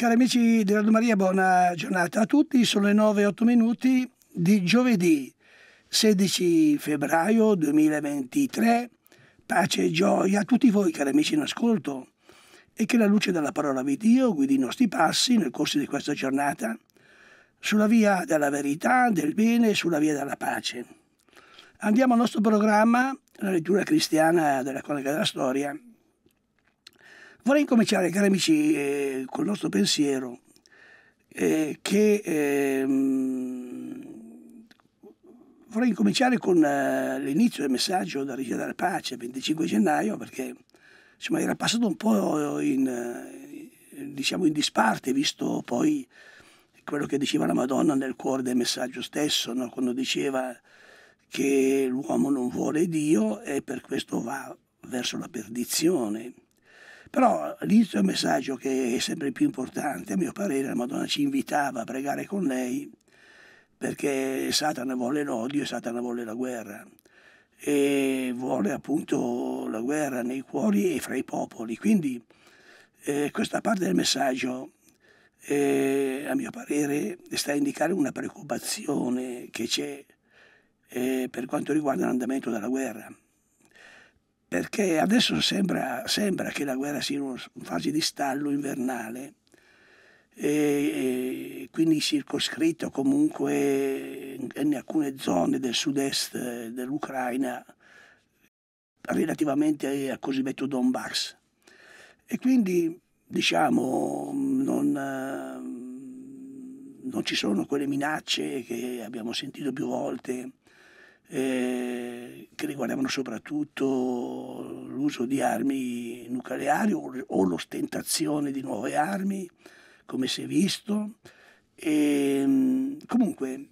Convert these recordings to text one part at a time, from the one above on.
Cari amici di Radio Maria, buona giornata a tutti. Sono le 9 8 minuti di giovedì 16 febbraio 2023. Pace e gioia a tutti voi, cari amici in ascolto, e che la luce della parola di Dio guidi i nostri passi nel corso di questa giornata sulla via della verità, del bene e sulla via della pace. Andiamo al nostro programma, la lettura cristiana della collega della storia, Vorrei incominciare, cari amici, eh, col nostro pensiero eh, che ehm, vorrei incominciare con eh, l'inizio del messaggio da Regia della Pace, 25 gennaio, perché insomma, era passato un po' in, eh, diciamo in disparte, visto poi quello che diceva la Madonna nel cuore del messaggio stesso, no? quando diceva che l'uomo non vuole Dio e per questo va verso la perdizione. Però all'inizio è un messaggio che è sempre più importante, a mio parere la Madonna ci invitava a pregare con lei perché Satana vuole l'odio e Satana vuole la guerra e vuole appunto la guerra nei cuori e fra i popoli. Quindi eh, questa parte del messaggio, eh, a mio parere, sta a indicare una preoccupazione che c'è eh, per quanto riguarda l'andamento della guerra perché adesso sembra, sembra che la guerra sia in una fase di stallo invernale e, e quindi circoscritto comunque in alcune zone del sud-est dell'Ucraina relativamente al cosiddetto Donbass. E quindi diciamo non, non ci sono quelle minacce che abbiamo sentito più volte eh, che riguardavano soprattutto l'uso di armi nucleari o, o l'ostentazione di nuove armi, come si è visto. E, ehm, comunque,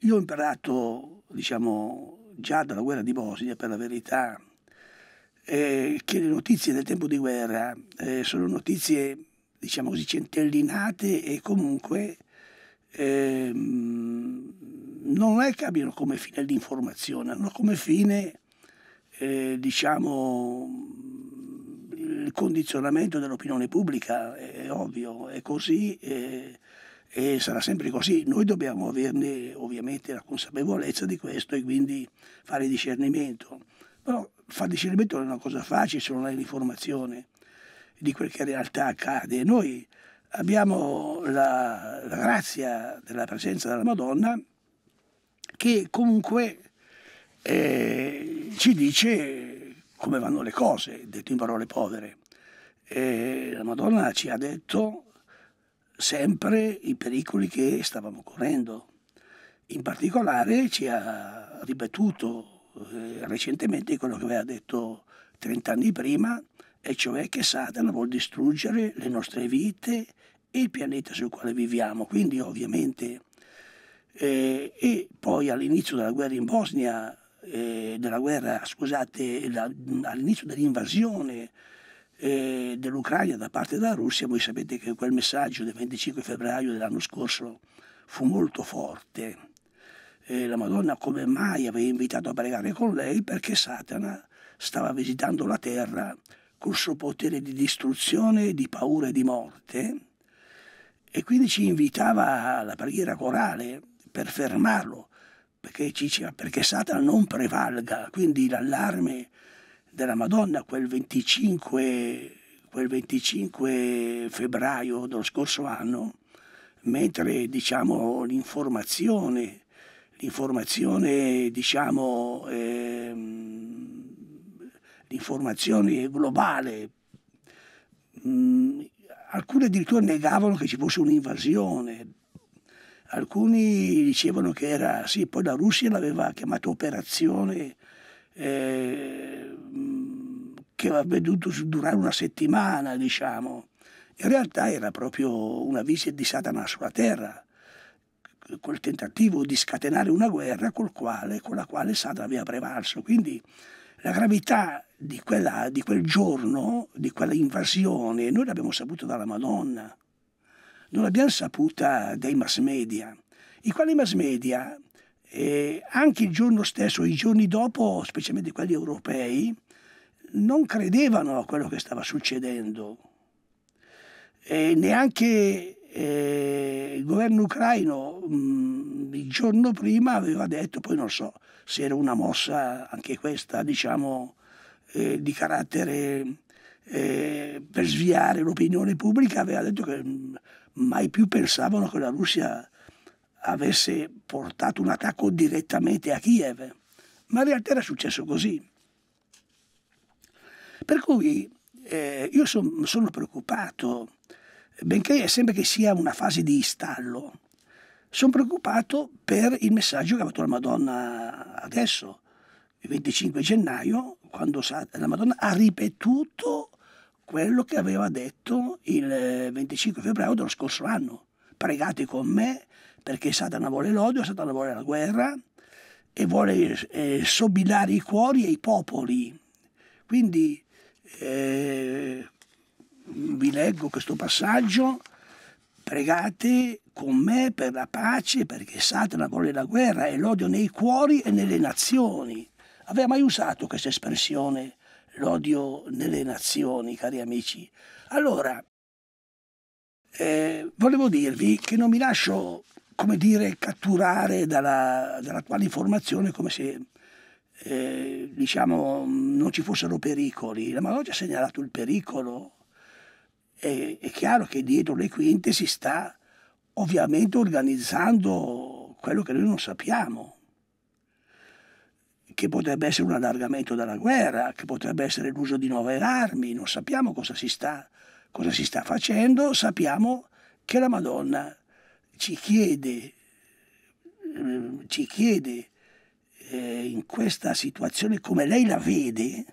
io ho imparato, diciamo, già dalla guerra di Bosnia, per la verità, eh, che le notizie del tempo di guerra eh, sono notizie, diciamo così, centellinate e comunque ehm, non è che abbiano come fine l'informazione, hanno come fine eh, diciamo, il condizionamento dell'opinione pubblica, è, è ovvio, è così eh, e sarà sempre così. Noi dobbiamo averne ovviamente la consapevolezza di questo e quindi fare discernimento. Però fare discernimento non è una cosa facile se non hai l'informazione di quel che in realtà accade. Noi abbiamo la, la grazia della presenza della Madonna che comunque eh, ci dice come vanno le cose, detto in parole povere. Eh, la Madonna ci ha detto sempre i pericoli che stavamo correndo. In particolare ci ha ripetuto eh, recentemente quello che aveva detto 30 anni prima, e cioè che Satana vuol distruggere le nostre vite e il pianeta sul quale viviamo. Quindi ovviamente eh, e poi all'inizio della guerra in Bosnia, eh, della guerra, scusate, la, all'inizio dell'invasione eh, dell'Ucraina da parte della Russia, voi sapete che quel messaggio del 25 febbraio dell'anno scorso fu molto forte. Eh, la Madonna come mai aveva invitato a pregare con lei perché Satana stava visitando la terra col suo potere di distruzione, di paura e di morte e quindi ci invitava alla preghiera corale per fermarlo, perché diceva perché Satana non prevalga, quindi l'allarme della Madonna quel 25, quel 25 febbraio dello scorso anno, mentre diciamo, l'informazione, l'informazione, diciamo, ehm, l'informazione globale mh, mm, alcuni addirittura negavano che ci fosse un'invasione Alcuni dicevano che era, sì, poi la Russia l'aveva chiamata operazione eh, che avrebbe dovuto durare una settimana, diciamo. In realtà era proprio una visita di Satana sulla Terra, quel tentativo di scatenare una guerra quale, con la quale Satana aveva prevalso. Quindi la gravità di, quella, di quel giorno, di quella invasione, noi l'abbiamo saputo dalla Madonna non l'abbiamo saputa dai mass media, i quali mass media, eh, anche il giorno stesso, i giorni dopo, specialmente quelli europei, non credevano a quello che stava succedendo. E neanche eh, il governo ucraino mh, mm, il giorno prima aveva detto, poi non so se era una mossa anche questa, diciamo, eh, di carattere eh, per sviare l'opinione pubblica, aveva detto che mh, mm, mai più pensavano che la Russia avesse portato un attacco direttamente a Kiev, ma in realtà era successo così. Per cui eh, io son, sono preoccupato, benché sembra che sia una fase di stallo, sono preoccupato per il messaggio che ha fatto la Madonna adesso, il 25 gennaio, quando la Madonna ha ripetuto quello che aveva detto il 25 eh, febbraio dello scorso anno. Pregate con me perché Satana vuole l'odio, Satana vuole la guerra e vuole eh, sobillare i cuori e i popoli. Quindi eh, vi leggo questo passaggio. Pregate con me per la pace perché Satana vuole la guerra e l'odio nei cuori e nelle nazioni. Aveva mai usato questa espressione? l'odio nelle nazioni, cari amici. Allora, eh, volevo dirvi che non mi lascio, come dire, catturare dalla, dall'attuale informazione come se eh, diciamo, non ci fossero pericoli. La Maloggia ha segnalato il pericolo. È, è chiaro che dietro le quinte si sta ovviamente organizzando quello che noi non sappiamo che potrebbe essere un allargamento della guerra, che potrebbe essere l'uso di nuove armi, non sappiamo cosa si sta, cosa si sta facendo, sappiamo che la Madonna ci chiede, ehm, ci chiede eh, in questa situazione come lei la vede,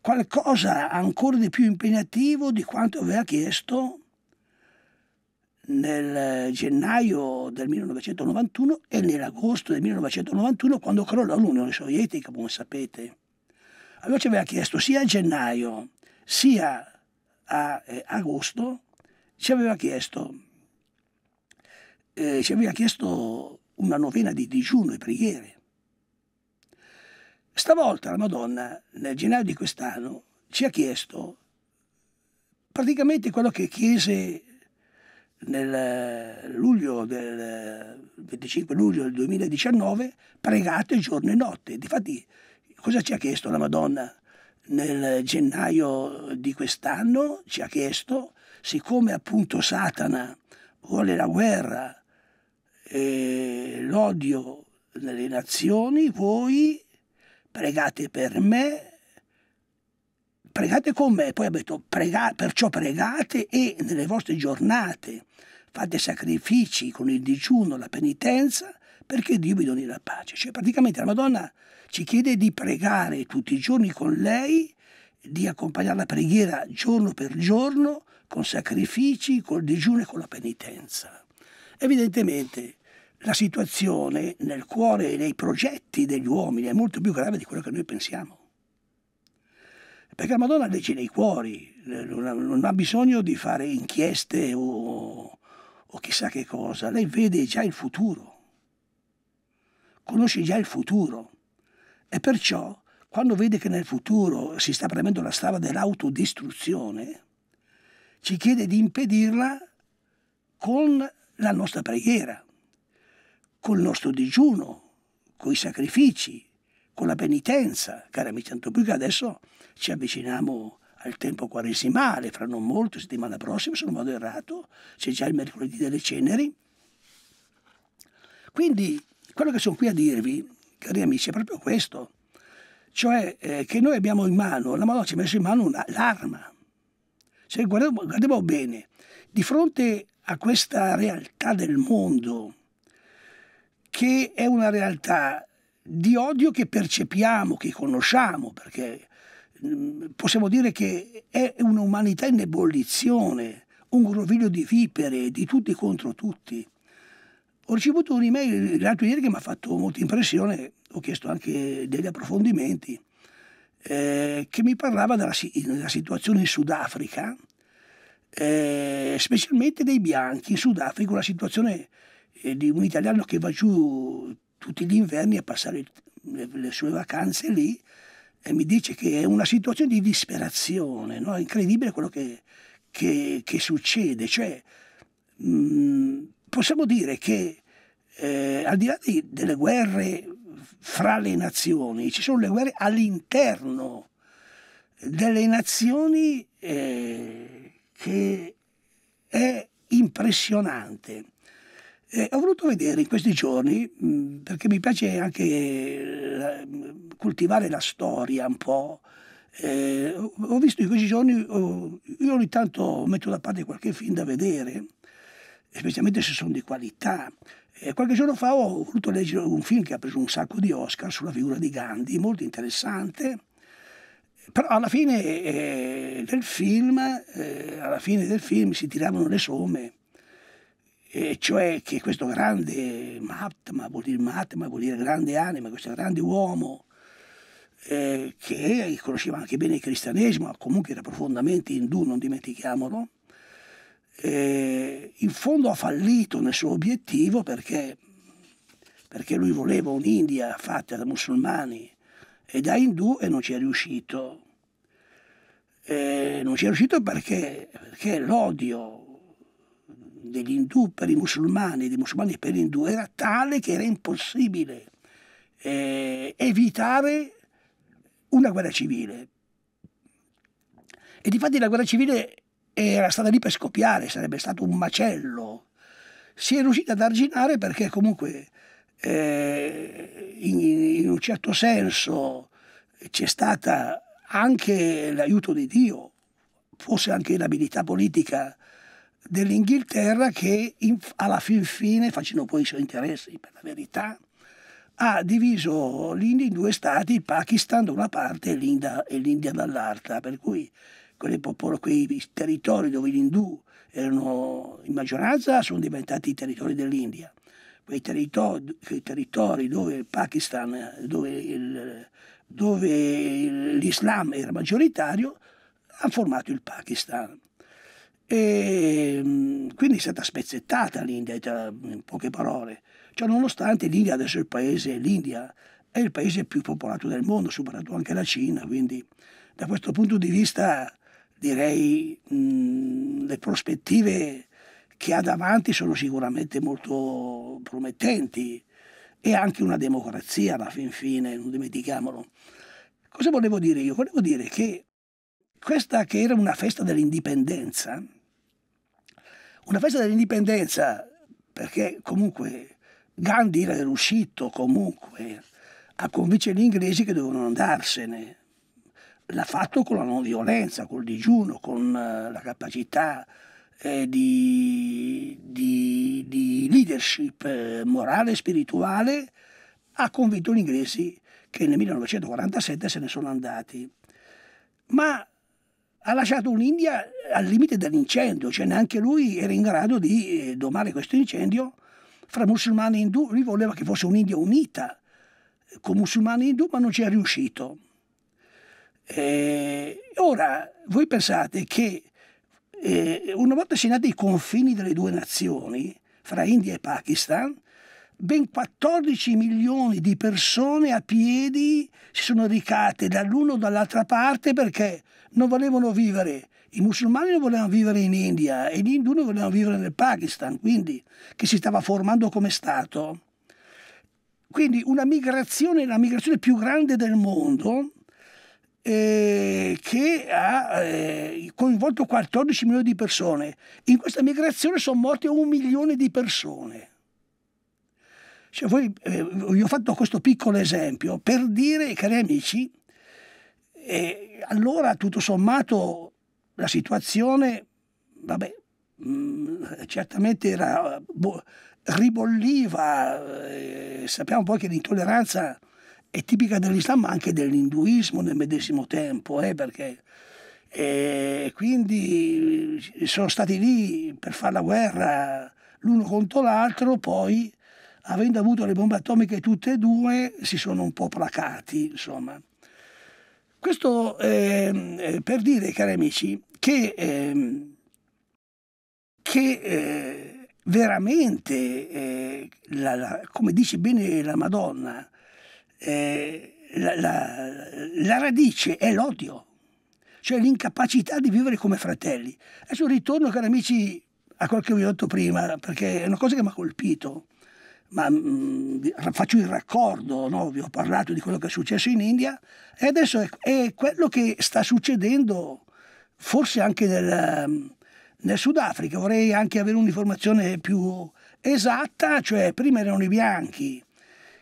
qualcosa ancora di più impegnativo di quanto aveva chiesto nel gennaio del 1991 e nell'agosto del 1991 quando crollò l'Unione Sovietica, come sapete. Allora ci aveva chiesto sia a gennaio sia a eh, agosto, ci aveva chiesto, eh, ci aveva chiesto una novena di digiuno e preghiere. Stavolta la Madonna, nel gennaio di quest'anno, ci ha chiesto praticamente quello che chiese nel luglio del 25 luglio del 2019 pregate giorno e notte. Difatti, cosa ci ha chiesto la Madonna? Nel gennaio di quest'anno ci ha chiesto, siccome appunto Satana vuole la guerra e l'odio nelle nazioni, voi pregate per me pregate con me, poi ha detto prega, perciò pregate e nelle vostre giornate fate sacrifici con il digiuno, la penitenza, perché Dio vi doni la pace. Cioè praticamente la Madonna ci chiede di pregare tutti i giorni con lei, di accompagnare la preghiera giorno per giorno, con sacrifici, col digiuno e con la penitenza. Evidentemente la situazione nel cuore e nei progetti degli uomini è molto più grave di quello che noi pensiamo perché la Madonna legge nei cuori, eh, non ha bisogno di fare inchieste o, o chissà che cosa, lei vede già il futuro, conosce già il futuro e perciò quando vede che nel futuro si sta premendo la strada dell'autodistruzione, ci chiede di impedirla con la nostra preghiera, col nostro digiuno, coi sacrifici, con la penitenza, cari amici, tanto più che adesso ci avviciniamo al tempo quaresimale, fra non molto, settimana prossima, se non vado errato, c'è già il mercoledì delle ceneri. Quindi quello che sono qui a dirvi, cari amici, è proprio questo, cioè eh, che noi abbiamo in mano, la Madonna ci ha messo in mano una, l'arma. Se guardiamo, guardiamo bene, di fronte a questa realtà del mondo, che è una realtà di odio che percepiamo, che conosciamo, perché Ehm, possiamo dire che è un'umanità in ebollizione, un groviglio di vipere, di tutti contro tutti. Ho ricevuto un'email l'altro ieri che mi ha fatto molta impressione, ho chiesto anche degli approfondimenti, eh, che mi parlava della, della situazione in Sudafrica, eh, specialmente dei bianchi in Sudafrica, una situazione eh, di un italiano che va giù tutti gli inverni a passare le, le sue vacanze lì e mi dice che è una situazione di disperazione, no? è incredibile quello che, che, che succede. Cioè, mh, mm, possiamo dire che eh, al di là di, delle guerre fra le nazioni, ci sono le guerre all'interno delle nazioni eh, che è impressionante. Eh, ho voluto vedere in questi giorni, mh, mm, perché mi piace anche eh, coltivare la storia un po', eh, ho visto in questi giorni, oh, io ogni tanto metto da parte qualche film da vedere, specialmente se sono di qualità. E eh, qualche giorno fa ho voluto leggere un film che ha preso un sacco di Oscar sulla figura di Gandhi, molto interessante. Però alla fine, eh, del, film, eh, alla fine del film si tiravano le somme e cioè che questo grande Mahatma, vuol dire Mahatma, vuol dire grande anima, questo grande uomo, eh, che conosceva anche bene il cristianesimo, ma comunque era profondamente indù, non dimentichiamolo, eh, in fondo ha fallito nel suo obiettivo perché, perché lui voleva un'India fatta da musulmani e da indù e non ci è riuscito. Eh, non ci è riuscito perché, perché l'odio degli indù per i musulmani, e dei musulmani per gli indù, era tale che era impossibile eh, evitare una guerra civile. E difatti la guerra civile era stata lì per scoppiare, sarebbe stato un macello. Si è riuscita ad arginare perché comunque eh, in, in, un certo senso c'è stata anche l'aiuto di Dio, forse anche l'abilità politica dell'Inghilterra che in, alla fin fine, facendo poi i suoi interessi per la verità, ha diviso l'India in due stati, il Pakistan da una parte e l'India, dall'altra, per cui popolo, quei territori dove gli Hindu erano in maggioranza sono diventati i territori dell'India, quei territori, quei territori, dove il Pakistan, dove, il, dove l'Islam era maggioritario, ha formato il Pakistan. E, ehm, quindi è stata spezzettata l'India, in poche parole. Cioè, nonostante l'India adesso è il paese, l'India è il paese più popolato del mondo, soprattutto anche la Cina, quindi da questo punto di vista direi mh, le prospettive che ha davanti sono sicuramente molto promettenti e anche una democrazia alla fin fine, non dimentichiamolo. Cosa volevo dire io? Volevo dire che questa che era una festa dell'indipendenza una festa dell'indipendenza, perché comunque Gandhi era riuscito comunque a convincere gli inglesi che dovevano andarsene. L'ha fatto con la non violenza, col digiuno, con eh, la capacità eh, di, di, di, leadership eh, morale e spirituale, ha convinto gli inglesi che nel 1947 se ne sono andati. Ma ha lasciato un'India al limite dell'incendio, cioè neanche lui era in grado di eh, domare questo incendio. Fra musulmani e indù lui voleva che fosse un'India unita eh, con musulmani e indù, ma non ci è riuscito. E eh, ora, voi pensate che eh, una volta segnati i confini delle due nazioni, fra India e Pakistan, ben 14 milioni di persone a piedi si sono recate dall'uno o dall'altra parte perché non volevano vivere. I musulmani non volevano vivere in India e gli indù non volevano vivere nel Pakistan, quindi che si stava formando come Stato. Quindi una migrazione, la migrazione più grande del mondo, eh, che ha eh, coinvolto 14 milioni di persone. In questa migrazione sono morte un milione di persone. Cioè, voi, eh, vi ho fatto questo piccolo esempio per dire, cari amici, eh, allora tutto sommato la situazione, vabbè, mh, mm, certamente era, boh, ribolliva, eh, sappiamo poi che l'intolleranza è tipica dell'Islam ma anche dell'induismo nel medesimo tempo, eh, perché e eh, quindi sono stati lì per fare la guerra l'uno contro l'altro, poi avendo avuto le bombe atomiche tutte e due, si sono un po' placati, insomma. Questo ehm, eh, per dire, cari amici, che, eh, che eh, veramente, eh, la, la, come dice bene la Madonna, eh, la, la radice è l'odio, cioè l'incapacità di vivere come fratelli. Adesso ritorno, cari amici, a quel che vi ho detto prima, perché è una cosa che mi ha colpito ma mh, mm, faccio il raccordo, no? vi ho parlato di quello che è successo in India e adesso è, è quello che sta succedendo forse anche nel, mm, nel Sudafrica. Vorrei anche avere un'informazione più esatta, cioè prima erano i bianchi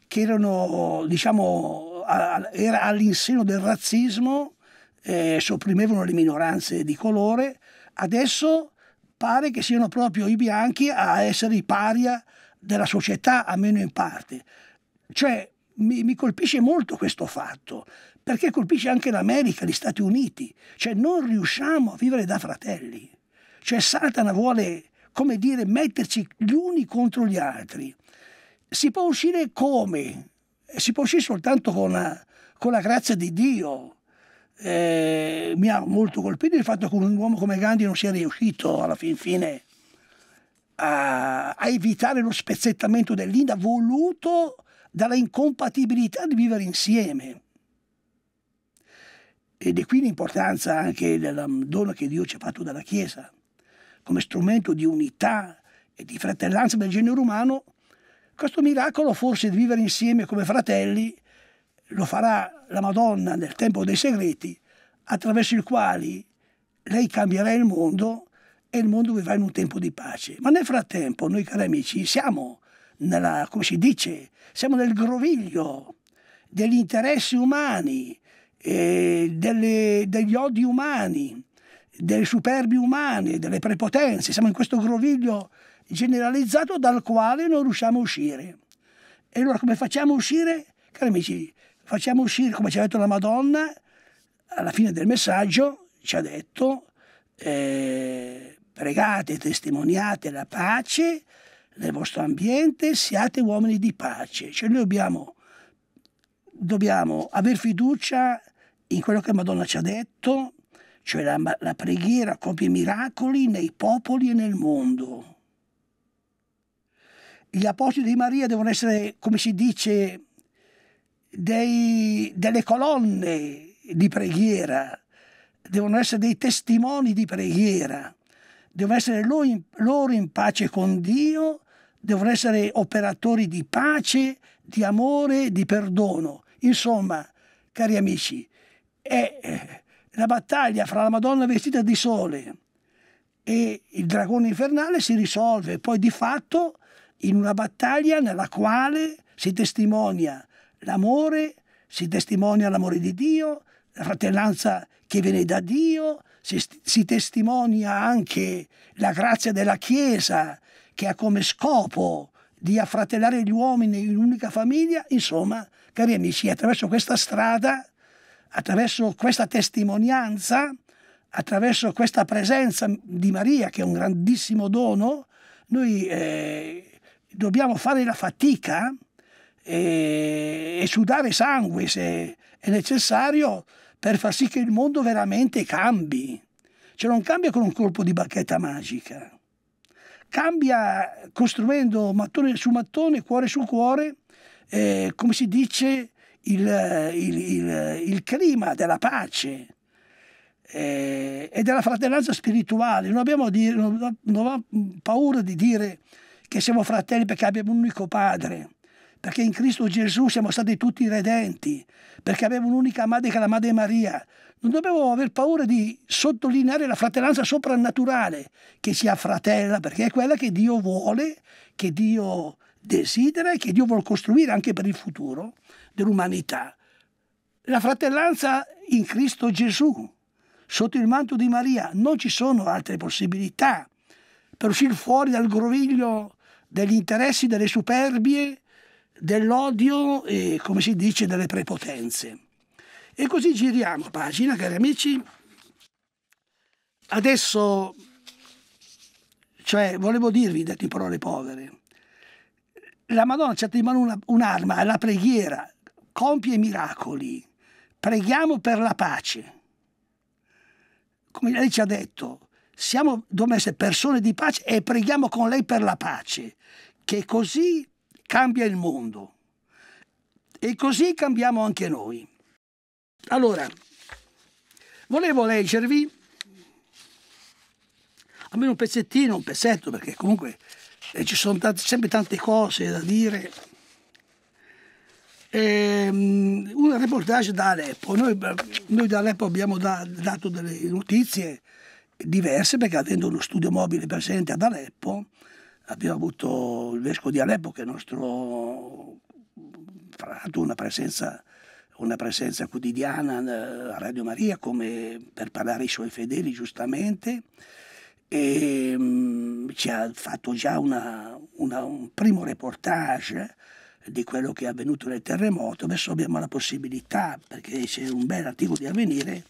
che erano diciamo, all'inseno del razzismo, eh, sopprimevano le minoranze di colore, adesso pare che siano proprio i bianchi a essere i paria della società, almeno in parte. Cioè, mi, mi, colpisce molto questo fatto, perché colpisce anche l'America, gli Stati Uniti. Cioè, non riusciamo a vivere da fratelli. Cioè, Satana vuole, come dire, metterci gli uni contro gli altri. Si può uscire come? Si può uscire soltanto con la, con la grazia di Dio. Eh, mi ha molto colpito il fatto che un uomo come Gandhi non sia riuscito alla fin fine a, eh, a evitare lo spezzettamento dell'Inda voluto dalla incompatibilità di vivere insieme. Ed è qui l'importanza anche della dono che Dio ci ha fatto dalla Chiesa, come strumento di unità e di fratellanza del genere umano. Questo miracolo forse di vivere insieme come fratelli lo farà la Madonna nel tempo dei segreti, attraverso i quali lei cambierà il mondo e il mondo vivrà in un tempo di pace. Ma nel frattempo, noi cari amici, siamo nella, come si dice, siamo nel groviglio degli interessi umani, eh, delle, degli odi umani, dei superbi umani, delle prepotenze. Siamo in questo groviglio generalizzato dal quale non riusciamo a uscire. E allora come facciamo a uscire? Cari amici, facciamo uscire, come ci ha detto la Madonna, alla fine del messaggio ci ha detto eh, Pregate testimoniate la pace nel vostro ambiente, siate uomini di pace. Cioè noi dobbiamo, dobbiamo aver fiducia in quello che Madonna ci ha detto, cioè la, la preghiera compie miracoli nei popoli e nel mondo. Gli apostoli di Maria devono essere, come si dice, dei, delle colonne di preghiera, devono essere dei testimoni di preghiera devono essere loro in, loro in pace con Dio, devono essere operatori di pace, di amore, di perdono. Insomma, cari amici, è eh, la battaglia fra la Madonna vestita di sole e il dragone infernale si risolve poi di fatto in una battaglia nella quale si testimonia l'amore, si testimonia l'amore di Dio, la fratellanza che viene da Dio, si, si testimonia anche la grazia della Chiesa che ha come scopo di affratellare gli uomini in un'unica famiglia, insomma, cari amici, attraverso questa strada, attraverso questa testimonianza, attraverso questa presenza di Maria, che è un grandissimo dono, noi eh, dobbiamo fare la fatica e, eh, e sudare sangue se è necessario per far sì che il mondo veramente cambi. Cioè non cambia con un colpo di bacchetta magica. Cambia costruendo mattone su mattone, cuore su cuore, eh, come si dice, il, il, il, il clima della pace eh, e della fratellanza spirituale. Non abbiamo dire, non, non paura di dire che siamo fratelli perché abbiamo un unico padre perché in Cristo Gesù siamo stati tutti redenti, perché avevo un'unica madre che è la Madre Maria. Non dobbiamo aver paura di sottolineare la fratellanza soprannaturale che sia fratella, perché è quella che Dio vuole, che Dio desidera e che Dio vuole costruire anche per il futuro dell'umanità. La fratellanza in Cristo Gesù, sotto il manto di Maria, non ci sono altre possibilità per uscire fuori dal groviglio degli interessi, delle superbie, dell'odio e, come si dice, delle prepotenze. E così giriamo pagina, cari amici. Adesso, cioè, volevo dirvi, detto in parole povere, la Madonna ci ha in mano un'arma, un la preghiera, compie miracoli, preghiamo per la pace. Come lei ci ha detto, siamo, domesse persone di pace e preghiamo con lei per la pace, che così cambia il mondo. E così cambiamo anche noi. Allora, volevo leggervi almeno un pezzettino, un pezzetto, perché comunque eh, ci sono tante, sempre tante cose da dire. E, ehm, un reportage da Aleppo. Noi, noi da Aleppo abbiamo da, dato delle notizie diverse perché avendo lo studio mobile presente ad Aleppo abbiamo avuto il vescovo di Aleppo che è nostro, ha avuto una presenza, una presenza quotidiana eh, a Radio Maria come per parlare ai suoi fedeli giustamente e mh, mm, ci ha fatto già una, una, un primo reportage di quello che è avvenuto nel terremoto. Adesso abbiamo la possibilità, perché c'è un bel articolo di avvenire,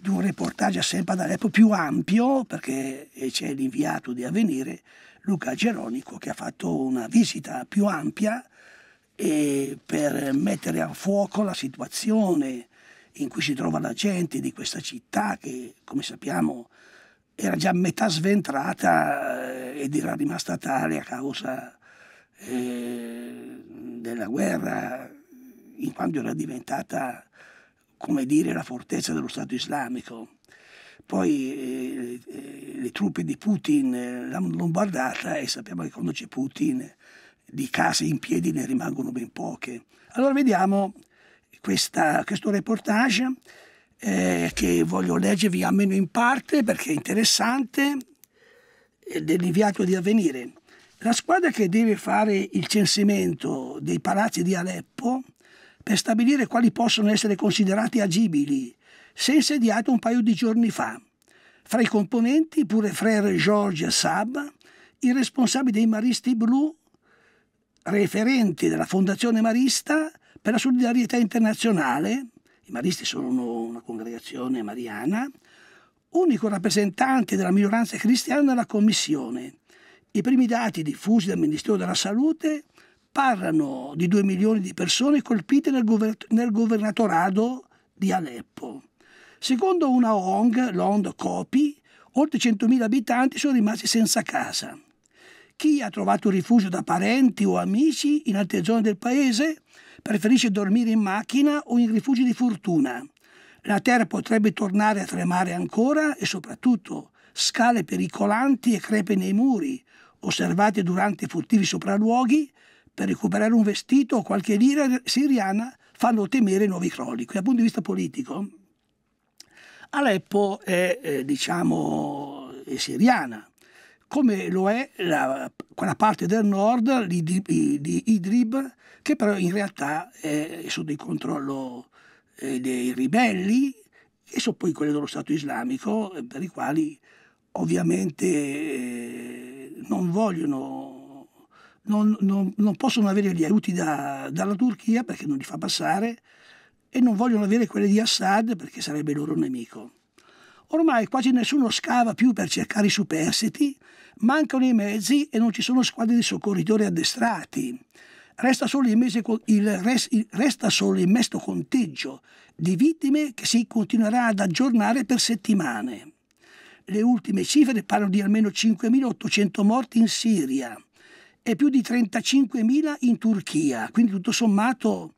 di un reportage sempre ad Aleppo più ampio, perché eh, c'è l'inviato di avvenire, Luca Geronico che ha fatto una visita più ampia per mettere a fuoco la situazione in cui si trova la gente di questa città che, come sappiamo, era già metà sventrata eh, ed era rimasta tale a causa eh, della guerra, in quanto era diventata, come dire, la fortezza dello Stato islamico. Poi eh, le truppe di Putin eh, l'hanno bombardata e eh, sappiamo che quando c'è Putin di case in piedi ne rimangono ben poche. Allora vediamo questa, questo reportage eh, che voglio leggervi almeno in parte perché è interessante, eh, dell'inviato di avvenire. La squadra che deve fare il censimento dei palazzi di Aleppo per stabilire quali possono essere considerati agibili si è insediato un paio di giorni fa. Fra i componenti pure Frère Georges Sab, il responsabile dei Maristi Blu, referenti della Fondazione Marista per la solidarietà internazionale, i Maristi sono una congregazione mariana, unico rappresentante della minoranza cristiana nella Commissione. I primi dati diffusi dal Ministero della Salute parlano di 2 milioni di persone colpite nel, governatorato di Aleppo. Secondo una ONG, l'ONG Copi, oltre 100.000 abitanti sono rimasti senza casa. Chi ha trovato rifugio da parenti o amici in altre zone del paese preferisce dormire in macchina o in rifugi di fortuna. La terra potrebbe tornare a tremare ancora e soprattutto scale pericolanti e crepe nei muri, osservate durante furtivi sopralluoghi, per recuperare un vestito o qualche lira siriana fanno temere nuovi crolli. Qui dal punto di vista politico Aleppo è eh, diciamo siriana, come lo è la, quella parte del nord di Idlib, che però in realtà è sotto il controllo eh, dei ribelli e sono poi quelli dello Stato islamico, eh, per i quali ovviamente eh, non vogliono non, non, non, possono avere gli aiuti da, dalla Turchia perché non li fa passare e non vogliono avere quelle di Assad perché sarebbe loro nemico. Ormai quasi nessuno scava più per cercare i superstiti, mancano i mezzi e non ci sono squadre di soccorritori addestrati. Resta solo il, mese, il, res, il resta solo il mesto conteggio di vittime che si continuerà ad aggiornare per settimane. Le ultime cifre parlano di almeno 5.800 morti in Siria e più di 35.000 in Turchia, quindi tutto sommato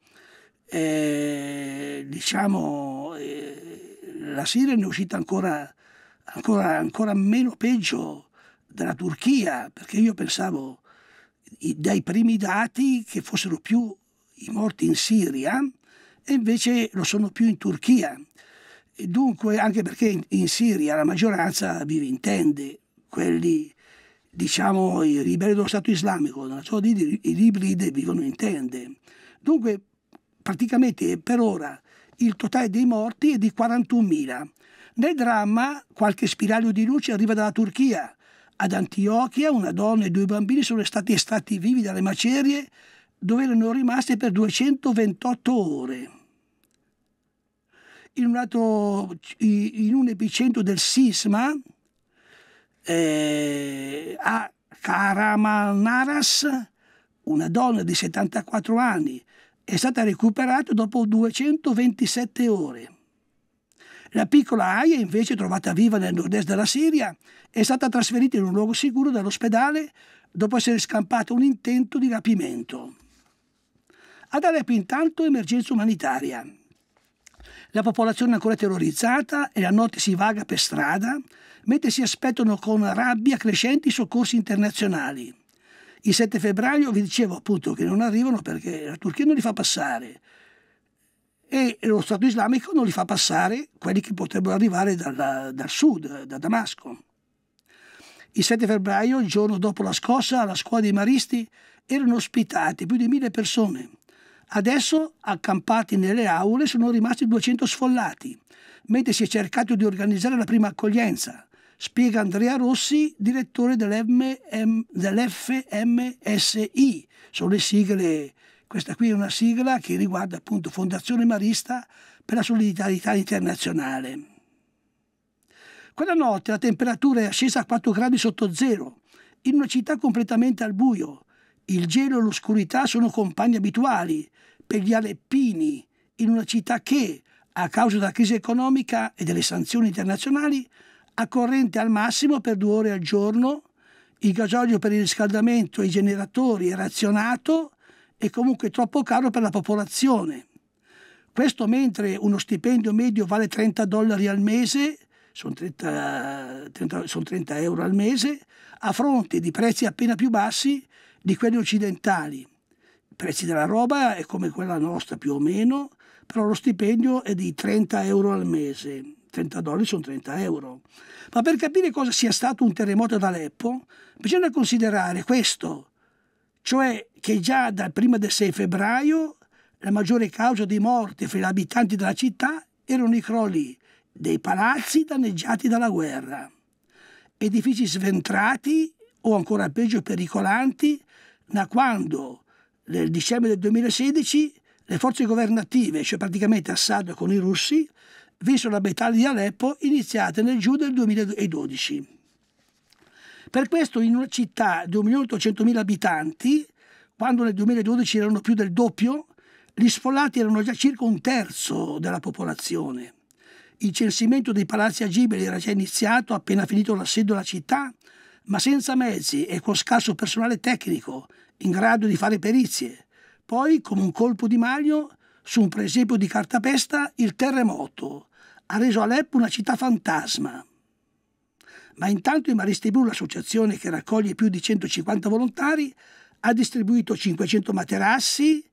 eh, diciamo, eh, la Siria ne è uscita ancora, ancora, ancora meno peggio della Turchia, perché io pensavo dai primi dati che fossero più i morti in Siria e invece lo sono più in Turchia. E dunque, anche perché in Siria la maggioranza vive in tende, quelli, diciamo, i ribelli dello Stato islamico, non i libride vivono in tende. Dunque, praticamente per ora il totale dei morti è di 41.000. Nel dramma qualche spiraglio di luce arriva dalla Turchia. Ad Antiochia una donna e due bambini sono stati estratti vivi dalle macerie dove erano rimaste per 228 ore. In un, altro, in un epicentro del sisma eh, a Karamanaras una donna di 74 anni è stata recuperata dopo 227 ore. La piccola Aya, invece trovata viva nel nord-est della Siria, è stata trasferita in un luogo sicuro dall'ospedale dopo essere scampato un intento di rapimento. Ad Aleppo intanto emergenza umanitaria. La popolazione è ancora terrorizzata e la notte si vaga per strada, mentre si aspettano con rabbia crescenti soccorsi internazionali. Il 7 febbraio vi dicevo appunto che non arrivano perché la Turchia non li fa passare e lo Stato islamico non li fa passare quelli che potrebbero arrivare dal, dal sud, da Damasco. Il 7 febbraio, il giorno dopo la scossa, alla scuola dei maristi erano ospitate più di mille persone. Adesso, accampati nelle aule, sono rimasti 200 sfollati, mentre si è cercato di organizzare la prima accoglienza spiega Andrea Rossi, direttore dell'FMSI. Sono le sigle, questa qui è una sigla che riguarda appunto Fondazione Marista per la solidarietà internazionale. Quella notte la temperatura è scesa a 4 gradi sotto zero, in una città completamente al buio. Il gelo e l'oscurità sono compagni abituali per gli aleppini in una città che, a causa della crisi economica e delle sanzioni internazionali, a corrente al massimo per due ore al giorno, il gasolio per il riscaldamento e i generatori è razionato e comunque troppo caro per la popolazione. Questo mentre uno stipendio medio vale 30 dollari al mese, sono 30, 30, sono 30, euro al mese, a fronte di prezzi appena più bassi di quelli occidentali. I prezzi della roba è come quella nostra più o meno, però lo stipendio è di 30 euro al mese. 30 dollari sono 30 euro. Ma per capire cosa sia stato un terremoto ad Aleppo bisogna considerare questo, cioè che già dal prima del 6 febbraio la maggiore causa di morte fra gli abitanti della città erano i crolli dei palazzi danneggiati dalla guerra, edifici sventrati o ancora peggio pericolanti, da quando nel dicembre del 2016 le forze governative, cioè praticamente Assad con i russi, visto la battaglia di Aleppo iniziata nel giugno del 2012. Per questo in una città di 1.800.000 abitanti, quando nel 2012 erano più del doppio, gli sfollati erano già circa un terzo della popolazione. Il censimento dei palazzi agibili era già iniziato appena finito l'assedio alla città, ma senza mezzi e con scarso personale tecnico, in grado di fare perizie. Poi, come un colpo di maglio, su un presepio di cartapesta il terremoto. Ha reso Aleppo una città fantasma. Ma intanto in Maristi Blu, l'associazione che raccoglie più di 150 volontari, ha distribuito 500 materassi,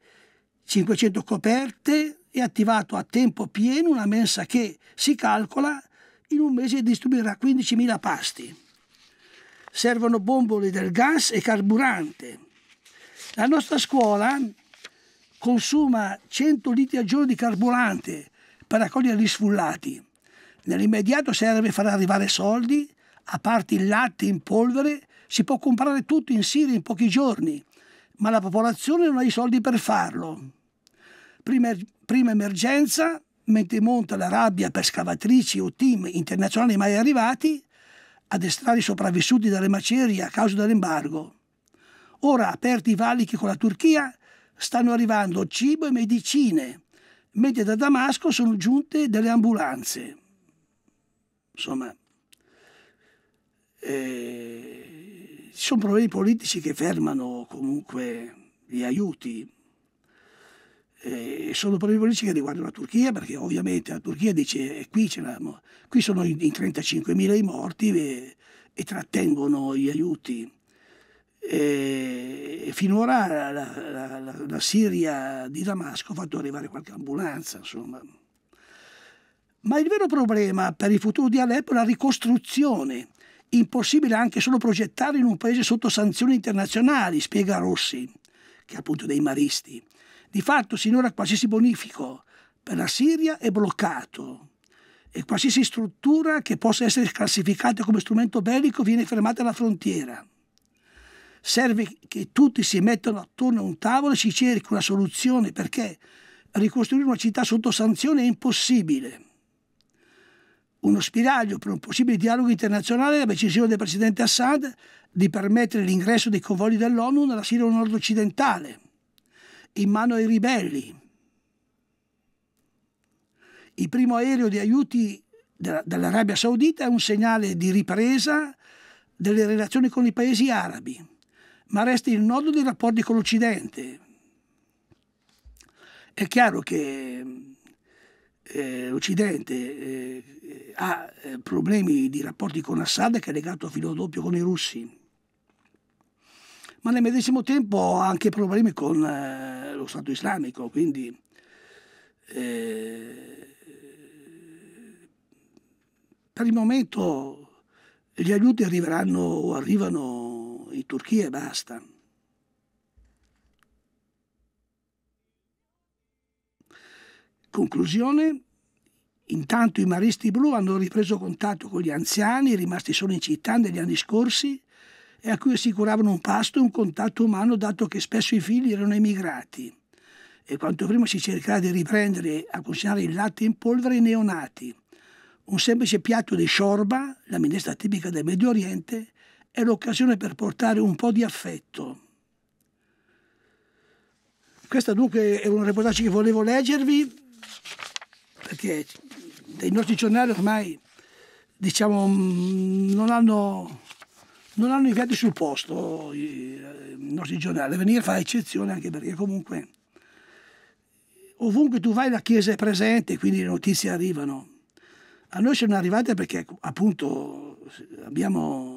500 coperte e attivato a tempo pieno una mensa che, si calcola, in un mese distribuirà 15.000 pasti. Servono bombole del gas e carburante. La nostra scuola consuma 100 litri al giorno di carburante per accogliere gli sfullati. Nell'immediato serve far arrivare soldi, a parte il latte in polvere, si può comprare tutto in Siria in pochi giorni, ma la popolazione non ha i soldi per farlo. Prima, er-, prima emergenza, mentre monta la rabbia per scavatrici o team internazionali mai arrivati, addestrare i sopravvissuti dalle macerie a causa dell'embargo. Ora aperti i valichi con la Turchia, stanno arrivando cibo e medicine, mentre da Damasco sono giunte delle ambulanze. Insomma, eh, ci sono problemi politici che fermano comunque gli aiuti. E eh, sono problemi politici che riguardano la Turchia, perché ovviamente la Turchia dice eh, qui, qui sono in, in 35.000 i morti e, e trattengono gli aiuti e finora la, la, la, la, Siria di Damasco ha fatto arrivare qualche ambulanza, insomma. Ma il vero problema per il futuro di Aleppo è la ricostruzione, impossibile anche solo progettare in un paese sotto sanzioni internazionali, spiega Rossi, che è appunto dei maristi. Di fatto sinora qualsiasi bonifico per la Siria è bloccato e qualsiasi struttura che possa essere classificata come strumento bellico viene fermata alla frontiera serve che tutti si mettano attorno a un tavolo e si cerchi una soluzione perché ricostruire una città sotto sanzione è impossibile. Uno spiraglio per un possibile dialogo internazionale è la decisione del presidente Assad di permettere l'ingresso dei convogli dell'ONU nella Siria nord-occidentale, in mano ai ribelli. Il primo aereo di aiuti dall'Arabia Saudita è un segnale di ripresa delle relazioni con i paesi arabi ma resta il nodo dei rapporti con l'Occidente. È chiaro che eh, l'Occidente eh, ha eh, problemi di rapporti con Assad che è legato a filo doppio con i russi, ma nel medesimo tempo ha anche problemi con eh, lo Stato islamico, quindi eh, per il momento gli aiuti arriveranno o arrivano in Turchia e basta. Conclusione, intanto i maristi blu hanno ripreso contatto con gli anziani rimasti solo in città negli anni scorsi e a cui assicuravano un pasto e un contatto umano dato che spesso i figli erano emigrati e quanto prima si cercherà di riprendere a consegnare il latte in polvere ai neonati. Un semplice piatto di sciorba, la minestra tipica del Medio Oriente, è l'occasione per portare un po' di affetto. Questo dunque è un reportage che volevo leggervi perché dei nostri giornali ormai diciamo, mm, non, hanno, non hanno inviati sul posto i, i nostri giornali. Venire fa eccezione anche perché comunque ovunque tu vai la Chiesa è presente, quindi le notizie arrivano. A noi sono arrivate perché appunto abbiamo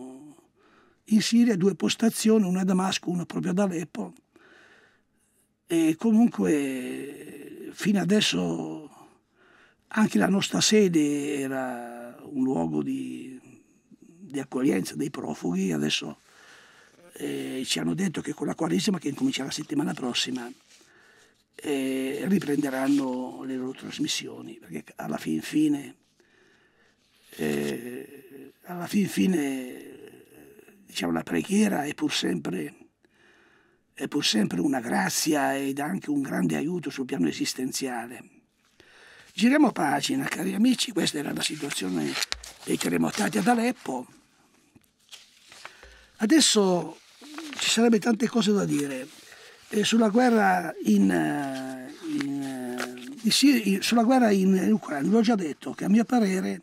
in Siria due postazioni, una a Damasco, una proprio ad Aleppo. E comunque fino adesso anche la nostra sede era un luogo di, di accoglienza dei profughi, adesso eh, ci hanno detto che con la Quaresima che incomincia la settimana prossima eh, riprenderanno le loro trasmissioni, perché alla fin fine, eh, alla fin fine diciamo, la preghiera è pur sempre è pur sempre una grazia ed anche un grande aiuto sul piano esistenziale. Giriamo pagina, cari amici, questa era la situazione dei terremotati ad Aleppo. Adesso ci sarebbe tante cose da dire eh, sulla guerra in, eh, in, in, eh, in, sulla guerra in Ucraina. L'ho già detto che a mio parere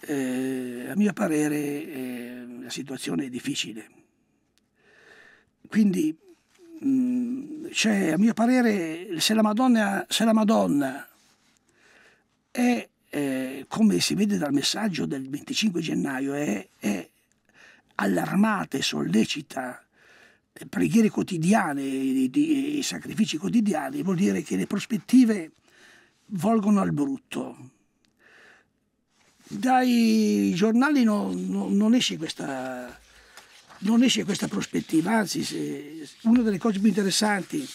eh, a mio parere eh, la situazione è difficile. Quindi mh, mm, a mio parere, se la Madonna, se la Madonna è, eh, come si vede dal messaggio del 25 gennaio, è, è allarmata e sollecita preghiere quotidiane e sacrifici quotidiani, vuol dire che le prospettive volgono al brutto dai giornali no, no, non, esce questa, non, esce questa, prospettiva, anzi se, una delle cose più interessanti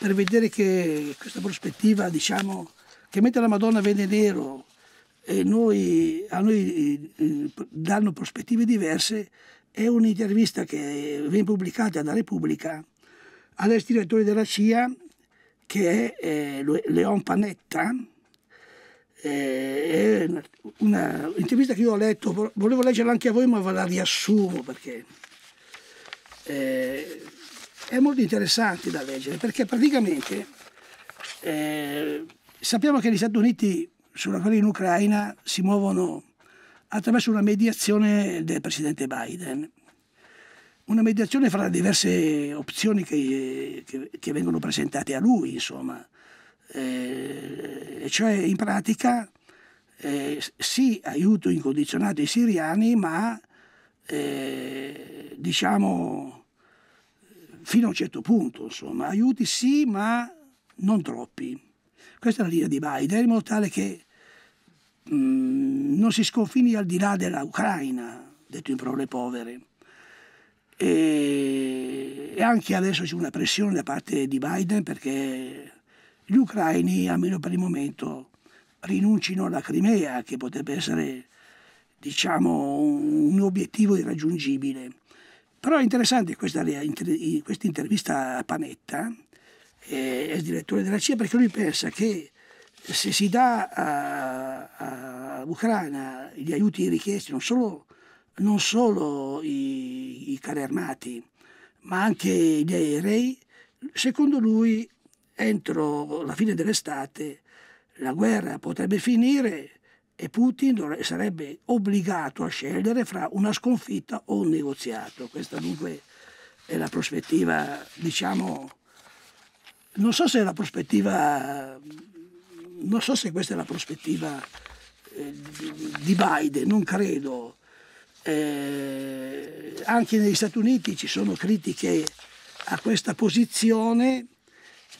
per vedere che questa prospettiva, diciamo, che mentre la Madonna vede nero e noi, a noi danno prospettive diverse, è un'intervista che viene pubblicata da Repubblica all'ex direttore della CIA, che è eh, Leon Panetta, eh, è un'intervista che io ho letto, volevo leggerla anche a voi ma ve la riassumo perché eh, è molto interessante da leggere perché praticamente eh, sappiamo che gli Stati Uniti sulla guerra in Ucraina si muovono attraverso una mediazione del presidente Biden, una mediazione fra le diverse opzioni che, che, che vengono presentate a lui, insomma. Eh, cioè in pratica eh, sì aiuto incondizionato ai siriani, ma eh, diciamo fino a un certo punto, insomma, aiuti sì, ma non troppi. Questa è la linea di Biden, in modo tale che mh, mm, non si sconfini al di là dell'Ucraina, detto in parole povere. E, e anche adesso c'è una pressione da parte di Biden perché gli ucraini, almeno per il momento, rinuncino alla Crimea, che potrebbe essere diciamo, un obiettivo irraggiungibile. Però è interessante questa, questa intervista a Panetta, eh, ex direttore della CIA, perché lui pensa che se si dà all'Ucraina gli aiuti richiesti, non solo, non solo i, i carri armati, ma anche gli aerei, secondo lui entro la fine dell'estate la guerra potrebbe finire e Putin sarebbe obbligato a scegliere fra una sconfitta o un negoziato. Questa dunque è la prospettiva, diciamo, non so se è la prospettiva, non so se questa è la prospettiva eh, di Biden, non credo. Eh, anche negli Stati Uniti ci sono critiche a questa posizione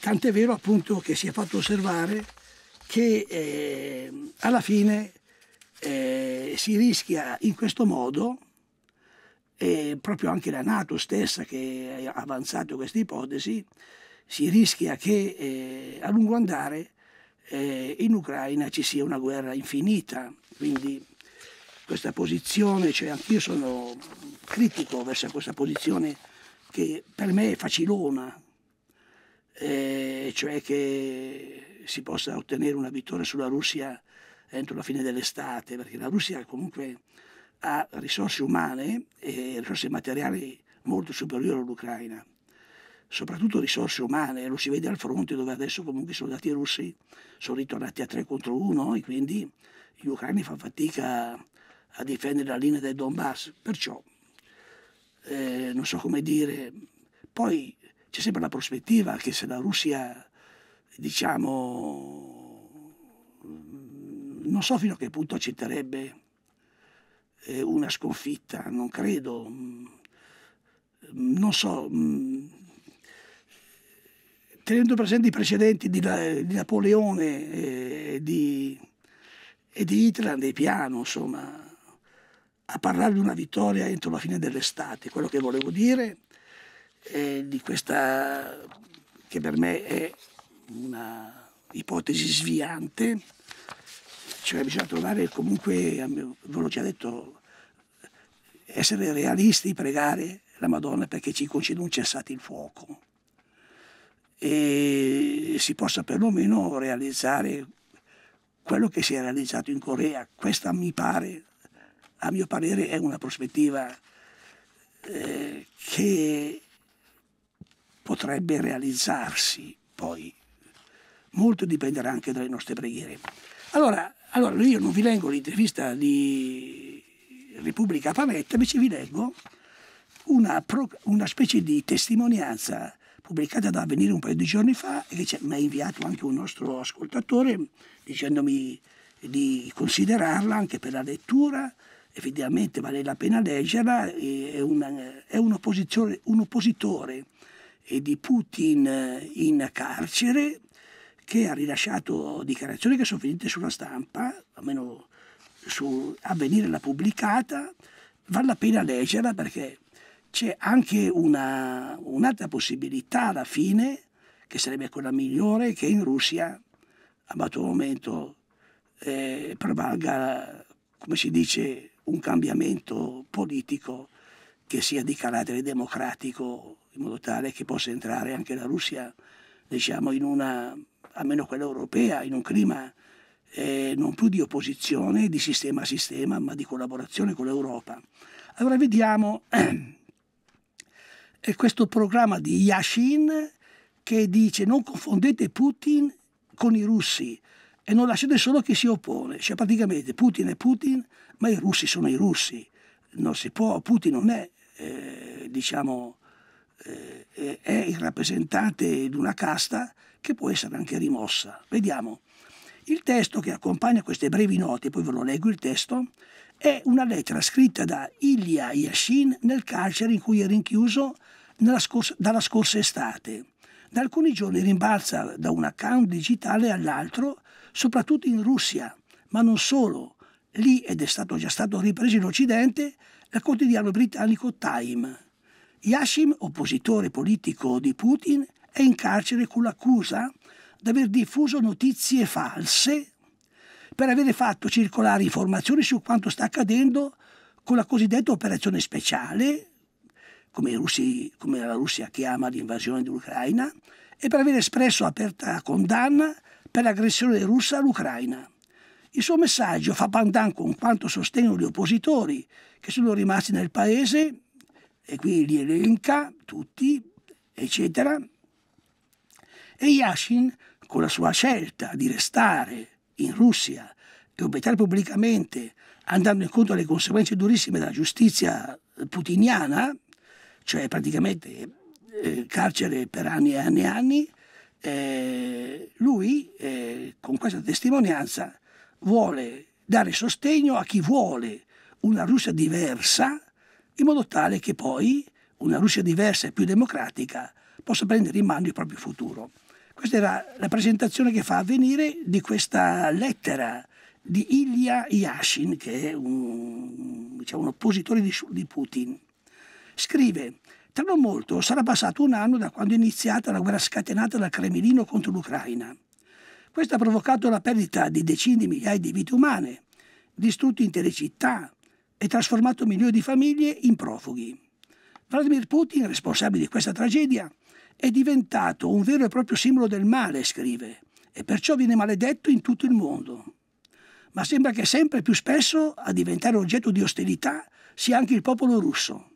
Tant'è vero appunto che si è fatto osservare che eh, alla fine eh, si rischia in questo modo, eh, proprio anche la Nato stessa che ha avanzato questa ipotesi, si rischia che eh, a lungo andare eh, in Ucraina ci sia una guerra infinita. Quindi questa posizione, cioè anch'io sono critico verso questa posizione che per me è facilona, eh, cioè che si possa ottenere una vittoria sulla Russia entro la fine dell'estate, perché la Russia comunque ha risorse umane e risorse materiali molto superiori all'Ucraina, soprattutto risorse umane, lo si vede al fronte dove adesso comunque i soldati russi sono ritornati a 3 contro 1 e quindi gli ucraini fanno fatica a difendere la linea del Donbass, perciò eh, non so come dire, poi c'è sempre la prospettiva che se la Russia, diciamo, mm, non so fino a che punto accetterebbe eh, una sconfitta, non credo, mm, non so, mm, tenendo presente i precedenti di, di Napoleone e eh, di, e di Hitler, dei piano, insomma, a parlare di una vittoria entro la fine dell'estate, quello che volevo dire eh, di questa, che per me è una ipotesi sviante, cioè bisogna trovare comunque, ve l'ho già detto, essere realisti, pregare la Madonna perché ci conceda un cessate il fuoco e si possa perlomeno realizzare quello che si è realizzato in Corea. Questa mi pare, a mio parere, è una prospettiva eh, che potrebbe realizzarsi poi. Molto dipenderà anche dalle nostre preghiere. Allora, allora io non vi leggo l'intervista di Repubblica Pavetta, invece vi leggo una, una specie di testimonianza pubblicata da Avvenire un paio di giorni fa e che mi ha inviato anche un nostro ascoltatore dicendomi di considerarla anche per la lettura, effettivamente vale la pena leggerla, è, una, è un, un oppositore di Putin eh, in carcere che ha rilasciato dichiarazioni che sono finite sulla stampa, almeno su Avvenire la pubblicata, vale la pena leggerla perché c'è anche una, un'altra possibilità alla fine, che sarebbe quella migliore, che in Russia a dato momento eh, prevalga, come si dice, un cambiamento politico che sia di carattere democratico, in modo tale che possa entrare anche la Russia, diciamo, in una, almeno quella europea, in un clima eh, non più di opposizione, di sistema a sistema, ma di collaborazione con l'Europa. Allora vediamo eh, questo programma di Yashin che dice non confondete Putin con i russi e non lasciate solo chi si oppone. Cioè praticamente Putin è Putin, ma i russi sono i russi. Non si può, Putin non è eh, diciamo, eh, eh, è il rappresentante di una casta che può essere anche rimossa. Vediamo. Il testo che accompagna queste brevi note, poi ve lo leggo il testo, è una lettera scritta da Ilya Yashin nel carcere in cui è rinchiuso scor dalla scorsa estate. Da alcuni giorni rimbalza da un account digitale all'altro, soprattutto in Russia, ma non solo. Lì, ed è stato già stato ripreso in Occidente, dal quotidiano britannico Time. Yashim, oppositore politico di Putin, è in carcere con l'accusa di aver diffuso notizie false per avere fatto circolare informazioni su quanto sta accadendo con la cosiddetta operazione speciale, come, Russi, come la Russia chiama l'invasione dell'Ucraina, e per aver espresso aperta condanna per l'aggressione russa all'Ucraina. Il suo messaggio fa pandan con quanto sostengono gli oppositori che sono rimasti nel paese e qui li elenca tutti, eccetera. E Yashin, con la sua scelta di restare in Russia e obbettare pubblicamente, andando incontro alle conseguenze durissime della giustizia putiniana, cioè praticamente eh, carcere per anni e anni e anni, eh, lui eh, con questa testimonianza vuole dare sostegno a chi vuole una Russia diversa, in modo tale che poi una Russia diversa e più democratica possa prendere in mano il proprio futuro. Questa era la presentazione che fa avvenire di questa lettera di Ilya Yashin, che è un, diciamo, un oppositore di, di Putin. Scrive, tra non molto sarà passato un anno da quando è iniziata la guerra scatenata dal Cremlino contro l'Ucraina. Questo ha provocato la perdita di decine di migliaia di vite umane, distrutto intere città e trasformato milioni di famiglie in profughi. Vladimir Putin, responsabile di questa tragedia, è diventato un vero e proprio simbolo del male, scrive, e perciò viene maledetto in tutto il mondo. Ma sembra che sempre più spesso a diventare oggetto di ostilità sia anche il popolo russo.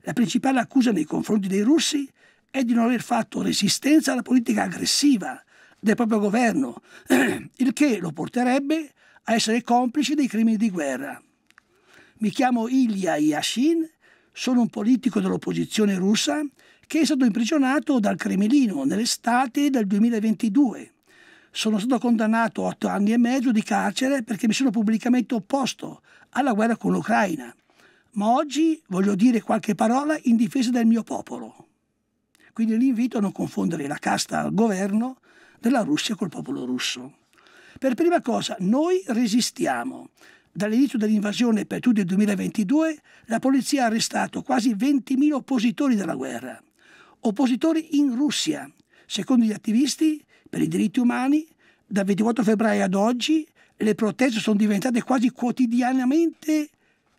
La principale accusa nei confronti dei russi è di non aver fatto resistenza alla politica aggressiva del proprio governo, il che lo porterebbe a essere complice dei crimini di guerra. Mi chiamo Ilya Yashin, sono un politico dell'opposizione russa che è stato imprigionato dal Cremlino nell'estate del 2022. Sono stato condannato a otto anni e mezzo di carcere perché mi sono pubblicamente opposto alla guerra con l'Ucraina. Ma oggi voglio dire qualche parola in difesa del mio popolo. Quindi l'invito a non confondere la casta al governo della Russia col popolo russo. Per prima cosa, noi resistiamo. Dall'inizio dell'invasione per tutto il 2022, la polizia ha arrestato quasi 20.000 oppositori della guerra. Oppositori in Russia. Secondo gli attivisti per i diritti umani, dal 24 febbraio ad oggi, le proteste sono diventate quasi quotidianamente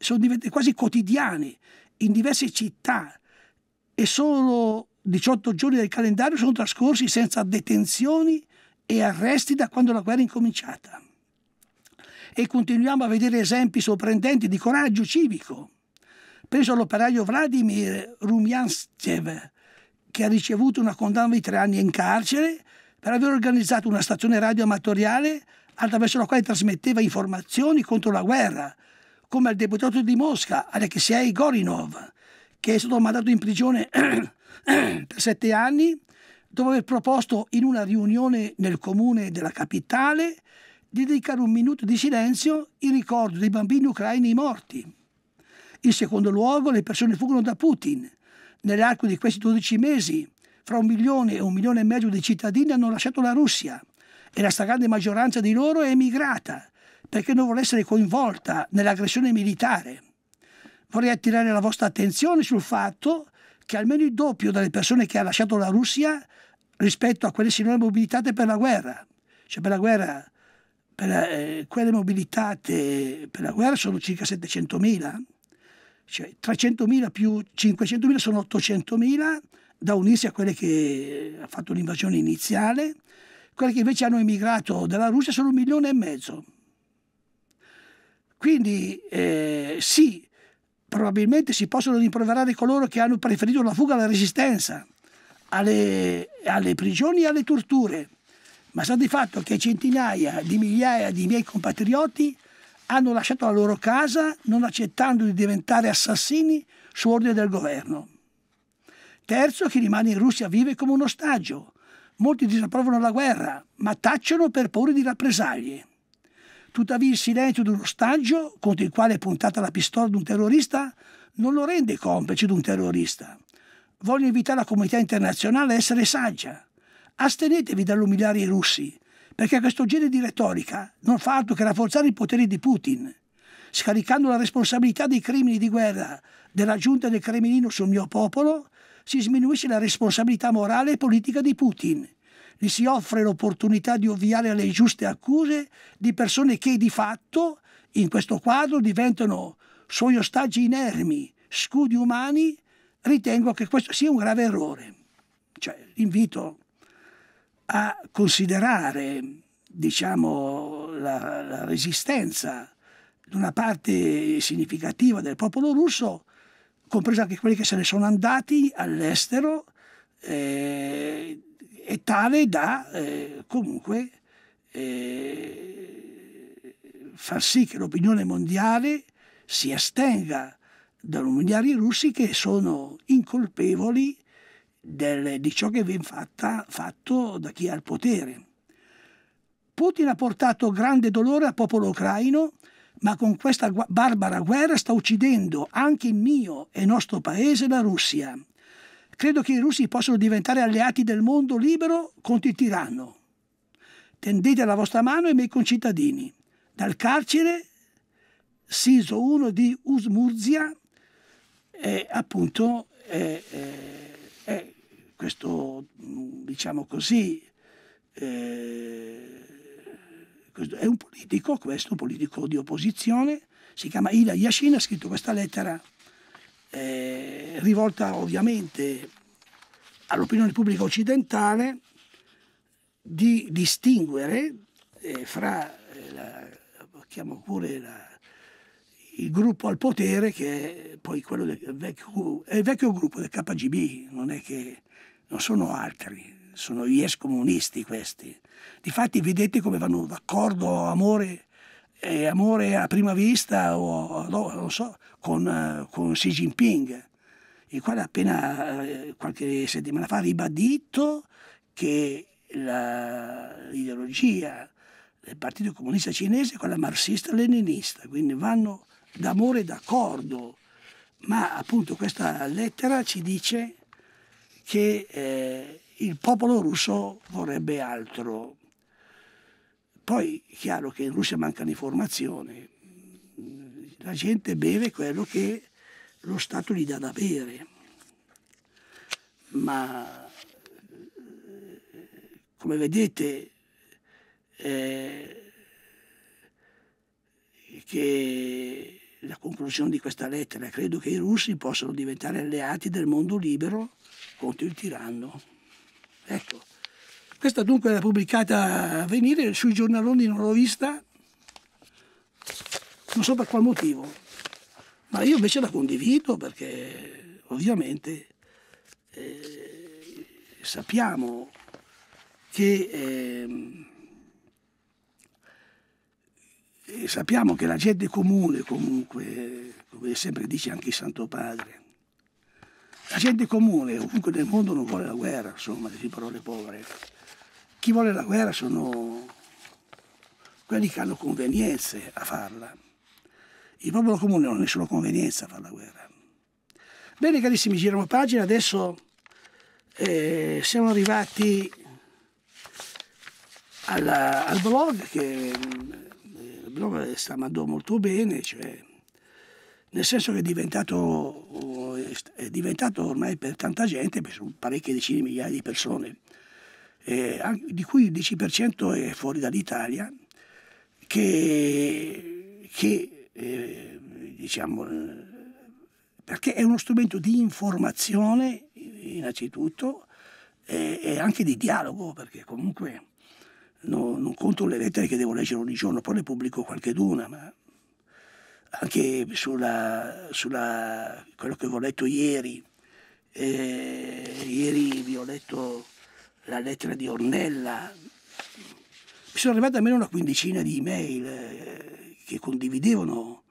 sono diventate quasi quotidiane in diverse città e solo 18 giorni del calendario sono trascorsi senza detenzioni e arresti da quando la guerra è incominciata. E continuiamo a vedere esempi sorprendenti di coraggio civico. Penso all'operaio Vladimir Rumyanstev, che ha ricevuto una condanna di tre anni in carcere per aver organizzato una stazione radio amatoriale attraverso la quale trasmetteva informazioni contro la guerra, come al deputato di Mosca, Alexei Gorinov, che è stato mandato in prigione per sette anni, dopo aver proposto in una riunione nel comune della capitale di dedicare un minuto di silenzio in ricordo dei bambini ucraini morti. In secondo luogo, le persone fuggono da Putin. Nell'arco di questi 12 mesi, fra un milione e un milione e mezzo di cittadini hanno lasciato la Russia e la stragrande maggioranza di loro è emigrata perché non vuole essere coinvolta nell'aggressione militare. Vorrei attirare la vostra attenzione sul fatto che almeno il doppio delle persone che ha lasciato la Russia rispetto a quelle si sono mobilitate per la guerra. Cioè per la guerra, per eh, quelle mobilitate per la guerra sono circa 700.000, cioè 300.000 più 500.000 sono 800.000 da unirsi a quelle che ha fatto l'invasione iniziale, quelle che invece hanno emigrato dalla Russia sono un milione e mezzo. Quindi eh, sì, probabilmente si possono rimproverare coloro che hanno preferito la fuga alla resistenza, alle, alle prigioni e alle torture, ma sta di fatto che centinaia di migliaia di miei compatrioti hanno lasciato la loro casa non accettando di diventare assassini su ordine del governo. Terzo, chi rimane in Russia vive come un ostaggio. Molti disapprovano la guerra, ma tacciono per paura di rappresaglie. Tuttavia il silenzio di un ostaggio contro il quale è puntata la pistola di un terrorista non lo rende complice di un terrorista. Voglio invitare la comunità internazionale a essere saggia. Astenetevi dall'umiliare i russi, perché questo genere di retorica non fa altro che rafforzare i poteri di Putin, scaricando la responsabilità dei crimini di guerra della giunta del Cremlino sul mio popolo, si sminuisce la responsabilità morale e politica di Putin gli si offre l'opportunità di ovviare alle giuste accuse di persone che di fatto in questo quadro diventano suoi ostaggi inermi, scudi umani, ritengo che questo sia un grave errore. Cioè, invito a considerare diciamo, la, la resistenza di una parte significativa del popolo russo, compresa anche quelli che se ne sono andati all'estero, eh, è tale da eh, comunque eh, far sì che l'opinione mondiale si astenga dai mondiali russi che sono incolpevoli del, di ciò che viene fatta, fatto da chi ha il potere. Putin ha portato grande dolore al popolo ucraino, ma con questa barbara guerra sta uccidendo anche il mio e nostro paese, la Russia credo che i russi possano diventare alleati del mondo libero contro il tiranno. Tendete la vostra mano ai miei concittadini. Dal carcere Siso 1 di Usmurzia è appunto è, è, è questo, diciamo così, è un politico, questo, un politico di opposizione, si chiama Ila Yashin, ha scritto questa lettera eh, rivolta ovviamente all'opinione pubblica occidentale di distinguere eh, fra eh, la, chiamo pure la, il gruppo al potere che è poi quello del vecchio, è il vecchio gruppo del KGB, non è che non sono altri, sono gli ex comunisti questi. Difatti vedete come vanno d'accordo amore eh, amore a prima vista o no, non so, con, eh, con, Xi Jinping, il quale appena eh, qualche settimana fa ha ribadito che l'ideologia del Partito Comunista Cinese è quella marxista-leninista, quindi vanno d'amore d'accordo, ma appunto questa lettera ci dice che eh, il popolo russo vorrebbe altro. Poi è chiaro che in Russia manca l'informazione, la gente beve quello che lo Stato gli dà da bere, ma come vedete eh, che la conclusione di questa lettera, credo che i russi possano diventare alleati del mondo libero contro il tiranno. Ecco, questa dunque era pubblicata a venire sui giornaloni, non l'ho vista, non so per qual motivo, ma io invece la condivido perché ovviamente eh, sappiamo che... Ehm, eh, sappiamo che la gente comune comunque, come sempre dice anche il Santo Padre, la gente comune comunque nel mondo non vuole la guerra, insomma, le parole povere. Chi vuole la guerra sono quelli che hanno convenienze a farla. Il popolo comune non ha nessuna convenienza a fare la guerra. Bene carissimi, giriamo pagina, adesso eh, siamo arrivati alla, al blog che eh, il blog sta andando molto bene, cioè, nel senso che è diventato, è diventato ormai per tanta gente, per parecchie decine di migliaia di persone, eh, di cui il 10% è fuori dall'Italia, che, che eh, diciamo, eh, perché è uno strumento di informazione innanzitutto e, eh, e anche di dialogo, perché comunque no, non conto le lettere che devo leggere ogni giorno, poi le pubblico qualcheduna, ma anche sulla, sulla quello che ho letto ieri. Eh, ieri vi ho letto la lettera di Ornella. Mi sono arrivate almeno una quindicina di email eh, che condividevano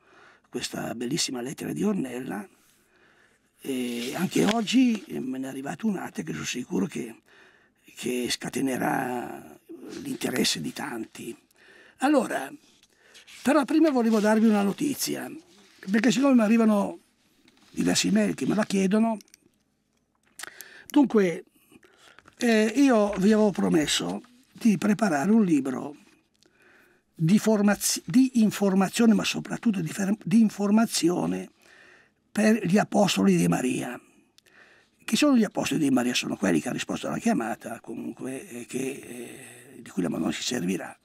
questa bellissima lettera di Ornella e anche oggi eh, me ne è arrivata un'altra che sono sicuro che, che scatenerà l'interesse di tanti. Allora, però prima volevo darvi una notizia, perché siccome mi arrivano diversi mail che me la chiedono, dunque eh, io vi avevo promesso di preparare un libro di, di informazione, ma soprattutto di, di informazione per gli apostoli di Maria. Chi sono gli apostoli di Maria? Sono quelli che hanno risposto alla chiamata, comunque, eh, che, eh, di cui la Madonna si servirà.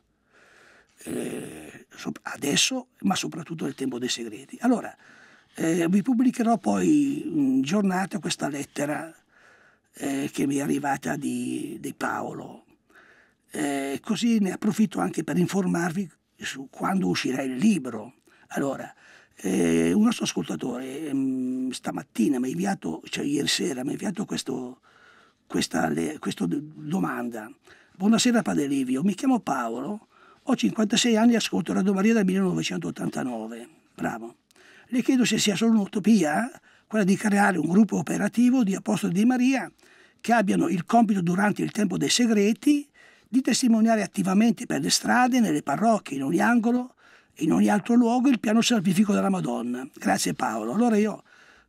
Eh, adesso, ma soprattutto nel tempo dei segreti. Allora, eh, vi pubblicherò poi in giornata questa lettera eh, che mi è arrivata di, di Paolo. Eh, così ne approfitto anche per informarvi su quando uscirà il libro. Allora, eh, un nostro ascoltatore mh, ehm, stamattina mi ha inviato, cioè ieri sera, mi ha inviato questo, questa, le, questa domanda. Buonasera Padre Livio, mi chiamo Paolo, ho 56 anni e ascolto Radio Maria dal 1989. Bravo. Le chiedo se sia solo un'utopia quella di creare un gruppo operativo di apostoli di Maria che abbiano il compito durante il tempo dei segreti di testimoniare attivamente per le strade, nelle parrocchie, in ogni angolo e in ogni altro luogo il piano salvifico della Madonna. Grazie Paolo. Allora io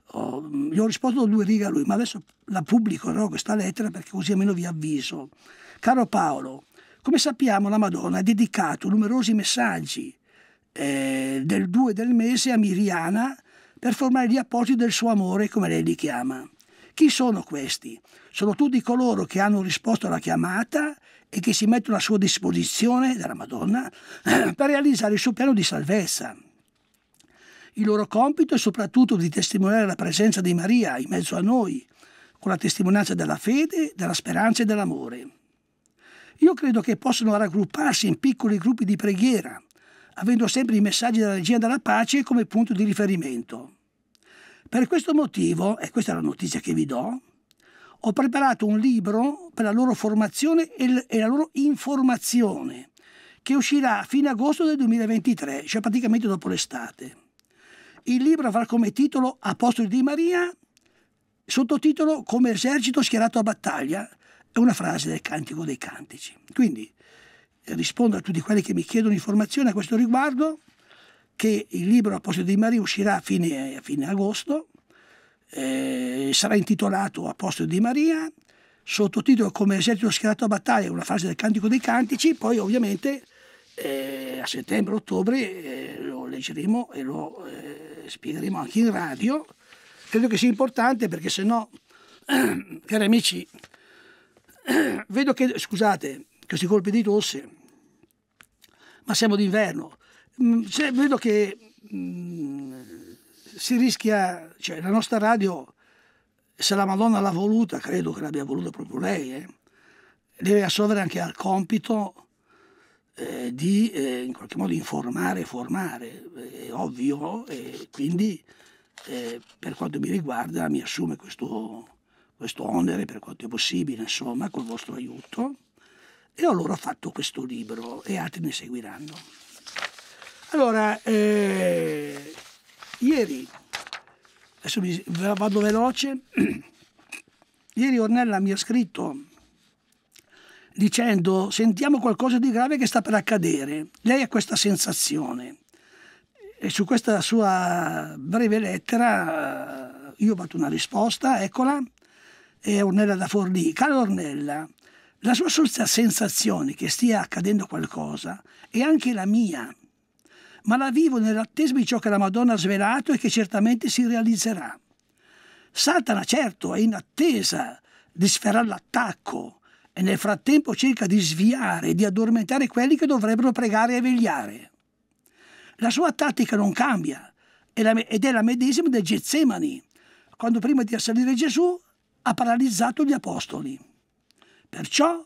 ho, gli ho risposto due righe a lui, ma adesso la pubblicherò questa lettera perché così almeno vi avviso. Caro Paolo, come sappiamo la Madonna ha dedicato numerosi messaggi eh, del 2 del mese a Miriana, per formare gli appoggi del suo amore, come lei li chiama. Chi sono questi? Sono tutti coloro che hanno risposto alla chiamata e che si mettono a sua disposizione dalla Madonna per realizzare il suo piano di salvezza. Il loro compito è soprattutto di testimoniare la presenza di Maria in mezzo a noi, con la testimonianza della fede, della speranza e dell'amore. Io credo che possano raggrupparsi in piccoli gruppi di preghiera, avendo sempre i messaggi della regia della pace come punto di riferimento. Per questo motivo, e questa è la notizia che vi do, ho preparato un libro per la loro formazione e la loro informazione, che uscirà a fine agosto del 2023, cioè praticamente dopo l'estate. Il libro avrà come titolo Apostoli di Maria, sottotitolo Come esercito schierato a battaglia, è una frase del Cantico dei Cantici. Quindi, rispondo a tutti quelli che mi chiedono informazioni a questo riguardo che il libro A Apostoli di Maria uscirà a fine, a fine agosto, eh, sarà intitolato Apostoli di Maria, sottotitolo come Esercito schierato a battaglia, una fase del Cantico dei Cantici, poi ovviamente eh, a settembre-ottobre eh, lo leggeremo e lo eh, spiegheremo anche in radio. Credo che sia importante perché se no, cari amici, vedo che, scusate, questi colpi di tosse, ma siamo d'inverno. Cioè, vedo che mh, mm, si rischia, cioè la nostra radio, se la Madonna l'ha voluta, credo che l'abbia voluta proprio lei, eh, deve assolvere anche al compito eh, di eh, in qualche modo informare e formare, è ovvio, e quindi eh, per quanto mi riguarda mi assume questo, questo onere per quanto è possibile, insomma, col vostro aiuto e allora ho fatto questo libro e altri ne seguiranno. Allora, eh, ieri, adesso mi, vado veloce, ieri Ornella mi ha scritto dicendo sentiamo qualcosa di grave che sta per accadere. Lei ha questa sensazione. E su questa sua breve lettera eh, io ho fatto una risposta, eccola, è Ornella da Forlì. Cara Ornella, la sua sola sensazione che stia accadendo qualcosa è anche la mia, ma la vivo nell'attesa di ciò che la Madonna ha svelato e che certamente si realizzerà. Satana, certo, è in attesa di sferrare l'attacco e nel frattempo cerca di sviare e di addormentare quelli che dovrebbero pregare e vegliare. La sua tattica non cambia ed è la medesima del Getsemani, quando prima di assalire Gesù ha paralizzato gli apostoli. Perciò,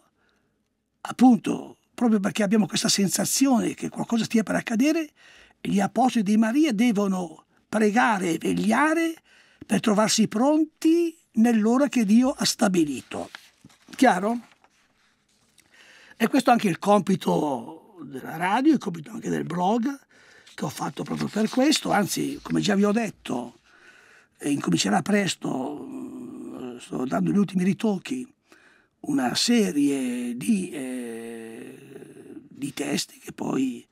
appunto, proprio perché abbiamo questa sensazione che qualcosa stia per accadere, gli apostoli di Maria devono pregare e vegliare per trovarsi pronti nell'ora che Dio ha stabilito. Chiaro? E questo è anche il compito della radio, il compito anche del blog, che ho fatto proprio per questo, anzi, come già vi ho detto, eh, incomincerà presto, eh, sto dando gli ultimi ritocchi una serie di, eh, di testi che poi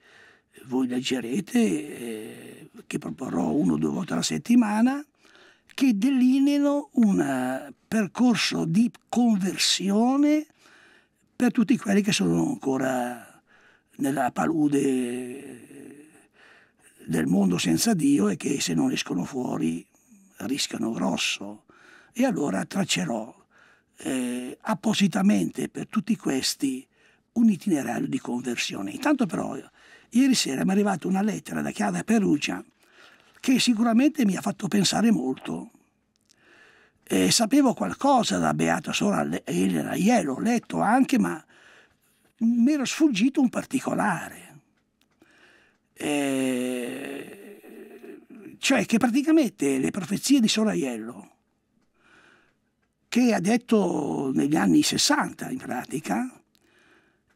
voi leggerete, eh, che proporrò uno o due volte alla settimana, che delineano un eh, percorso di conversione per tutti quelli che sono ancora nella palude del mondo senza Dio e che se non escono fuori rischiano grosso. E allora traccerò eh, appositamente per tutti questi un itinerario di conversione. Intanto però ieri sera mi è arrivata una lettera da Chiara Perugia che sicuramente mi ha fatto pensare molto. E eh, sapevo qualcosa da Beata Sorella Elena Ielo, ho letto anche, ma mi era sfuggito un particolare. E... Eh, cioè che praticamente le profezie di Soraiello che ha detto negli anni 60 in pratica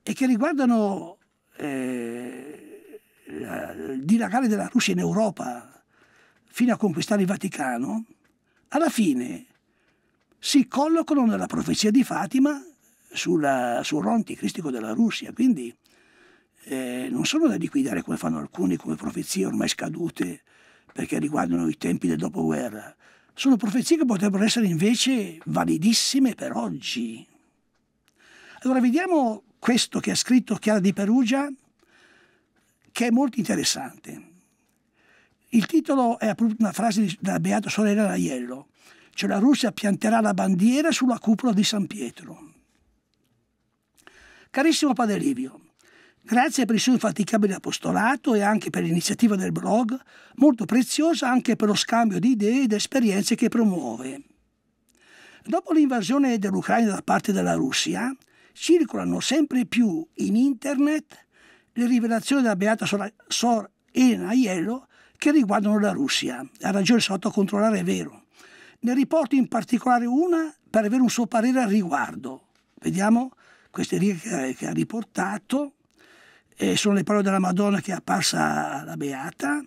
e che riguardano eh, il eh, dilagare della Russia in Europa fino a conquistare il Vaticano, alla fine si collocano nella profezia di Fatima sulla, sul ro cristico della Russia. Quindi eh, non sono da liquidare come fanno alcuni come profezie ormai scadute perché riguardano i tempi del dopoguerra, sono profezie che potrebbero essere invece validissime per oggi. Allora vediamo questo che ha scritto Chiara di Perugia, che è molto interessante. Il titolo è una frase della Beata Sorella Laiello, cioè la Russia pianterà la bandiera sulla cupola di San Pietro. Carissimo Padre Livio, Grazie per il suo infaticabile apostolato e anche per l'iniziativa del blog, molto preziosa anche per lo scambio di idee ed esperienze che promuove. Dopo l'invasione dell'Ucraina da parte della Russia, circolano sempre più in internet le rivelazioni della beata Sor, Sor Elena Aiello che riguardano la Russia. Ha ragione sotto a controllare, è vero. Ne riporto in particolare una per avere un suo parere al riguardo. Vediamo queste righe che ha riportato eh, sono le parole della Madonna che è apparsa alla Beata,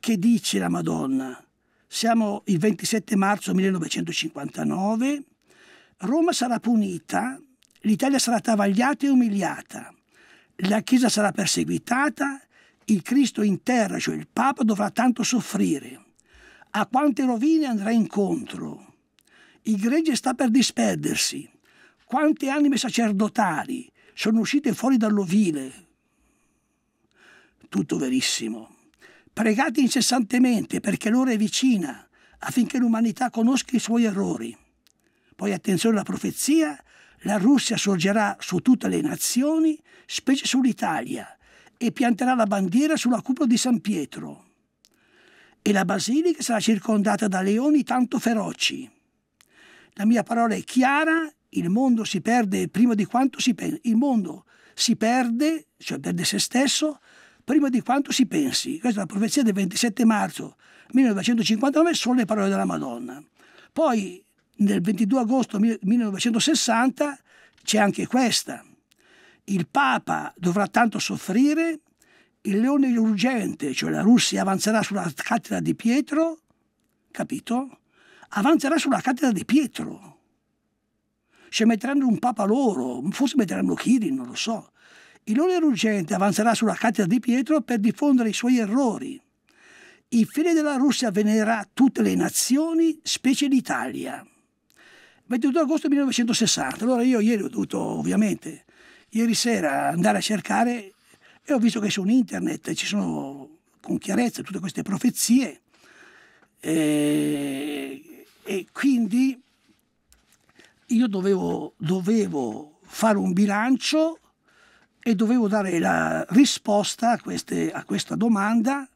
che dice la Madonna, siamo il 27 marzo 1959, Roma sarà punita, l'Italia sarà travagliata e umiliata, la Chiesa sarà perseguitata, il Cristo in terra, cioè il Papa, dovrà tanto soffrire. A quante rovine andrà incontro? Il gregge sta per disperdersi. Quante anime sacerdotali sono uscite fuori dall'ovile, tutto verissimo. Pregate incessantemente perché l'ora è vicina, affinché l'umanità conosca i suoi errori. Poi attenzione alla profezia, la Russia sorgerà su tutte le nazioni, specie sull'Italia, e pianterà la bandiera sulla cupola di San Pietro. E la basilica sarà circondata da leoni tanto feroci. La mia parola è chiara, il mondo si perde prima di quanto si pensa. Il mondo si perde, cioè perde se stesso, prima di quanto si pensi. Questa è la profezia del 27 marzo 1959, sono le parole della Madonna. Poi nel 22 agosto 1960 c'è anche questa. Il Papa dovrà tanto soffrire, il leone urgente, cioè la Russia avanzerà sulla cattedra di Pietro, capito? Avanzerà sulla cattedra di Pietro. Ci metteranno un Papa loro, forse metteranno Kirin, non lo so il Ilone Ruggente avanzerà sulla cattedra di Pietro per diffondere i suoi errori. Il fine della Russia venerà tutte le nazioni, specie l'Italia. 22 agosto 1960. Allora io ieri ho dovuto, ovviamente, ieri sera andare a cercare e ho visto che su internet ci sono con chiarezza tutte queste profezie e, eh, e quindi io dovevo, dovevo fare un bilancio e dovevo dare la risposta a, queste, a questa domanda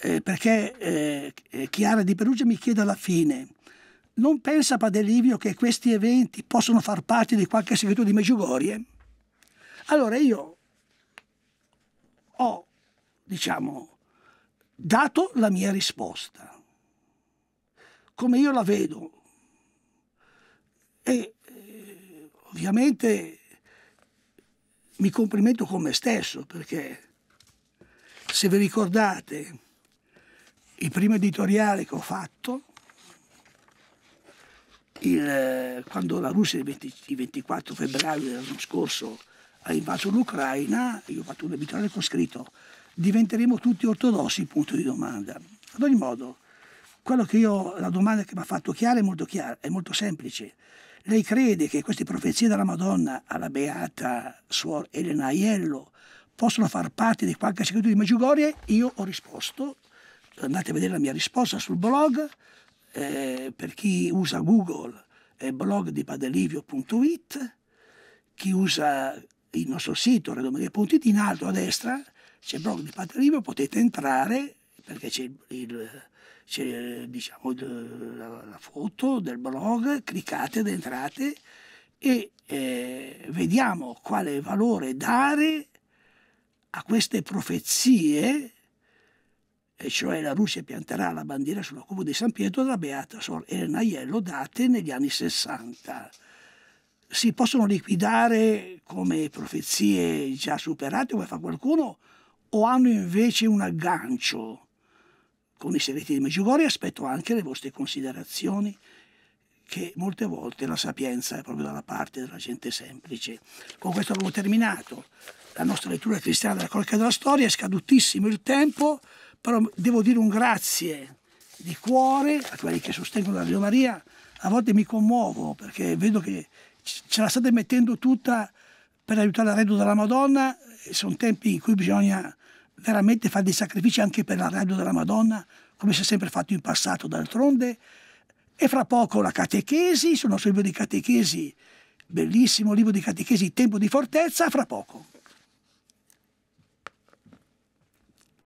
eh, perché eh, eh Chiara di Perugia mi chiede alla fine non pensa Padelivio che questi eventi possono far parte di qualche segreto di Meggiugorie? Allora io ho, diciamo, dato la mia risposta, come io la vedo. E eh, ovviamente mi complimento con me stesso perché se vi ricordate il primo editoriale che ho fatto il, quando la Russia il, 20, il 24 febbraio dell'anno scorso ha invaso l'Ucraina io ho fatto un editoriale con scritto diventeremo tutti ortodossi punto di domanda ad ogni modo io, la domanda che mi ha fatto chiara è molto chiara è molto semplice lei crede che queste profezie della Madonna alla beata suor Elena Aiello possono far parte di qualche segreto di Meggiugorie? Io ho risposto, andate a vedere la mia risposta sul blog, eh, per chi usa Google è blog di padelivio.it, chi usa il nostro sito redomedia.it, in alto a destra c'è il blog di Padelivio, potete entrare perché c'è il, il c'è diciamo, la, foto del blog, cliccate ed entrate e eh, vediamo quale valore dare a queste profezie, e cioè la Russia pianterà la bandiera sulla cupola di San Pietro della Beata Sor Elena Aiello, date negli anni 60. Si possono liquidare come profezie già superate, come fa qualcuno, o hanno invece un aggancio? con i segreti di Meggiugorie aspetto anche le vostre considerazioni che molte volte la sapienza è proprio dalla parte della gente semplice. Con questo abbiamo terminato la nostra lettura cristiana della cronaca della storia, è scadutissimo il tempo, però devo dire un grazie di cuore a quelli che sostengono la Dio Maria, a volte mi commuovo perché vedo che ce la state mettendo tutta per aiutare la reddito della Madonna, sono tempi in cui bisogna veramente fare dei sacrifici anche per la radio della Madonna, come si è sempre fatto in passato d'altronde. E fra poco la catechesi, sul nostro libro di catechesi, bellissimo libro di catechesi, Tempo di fortezza, fra poco.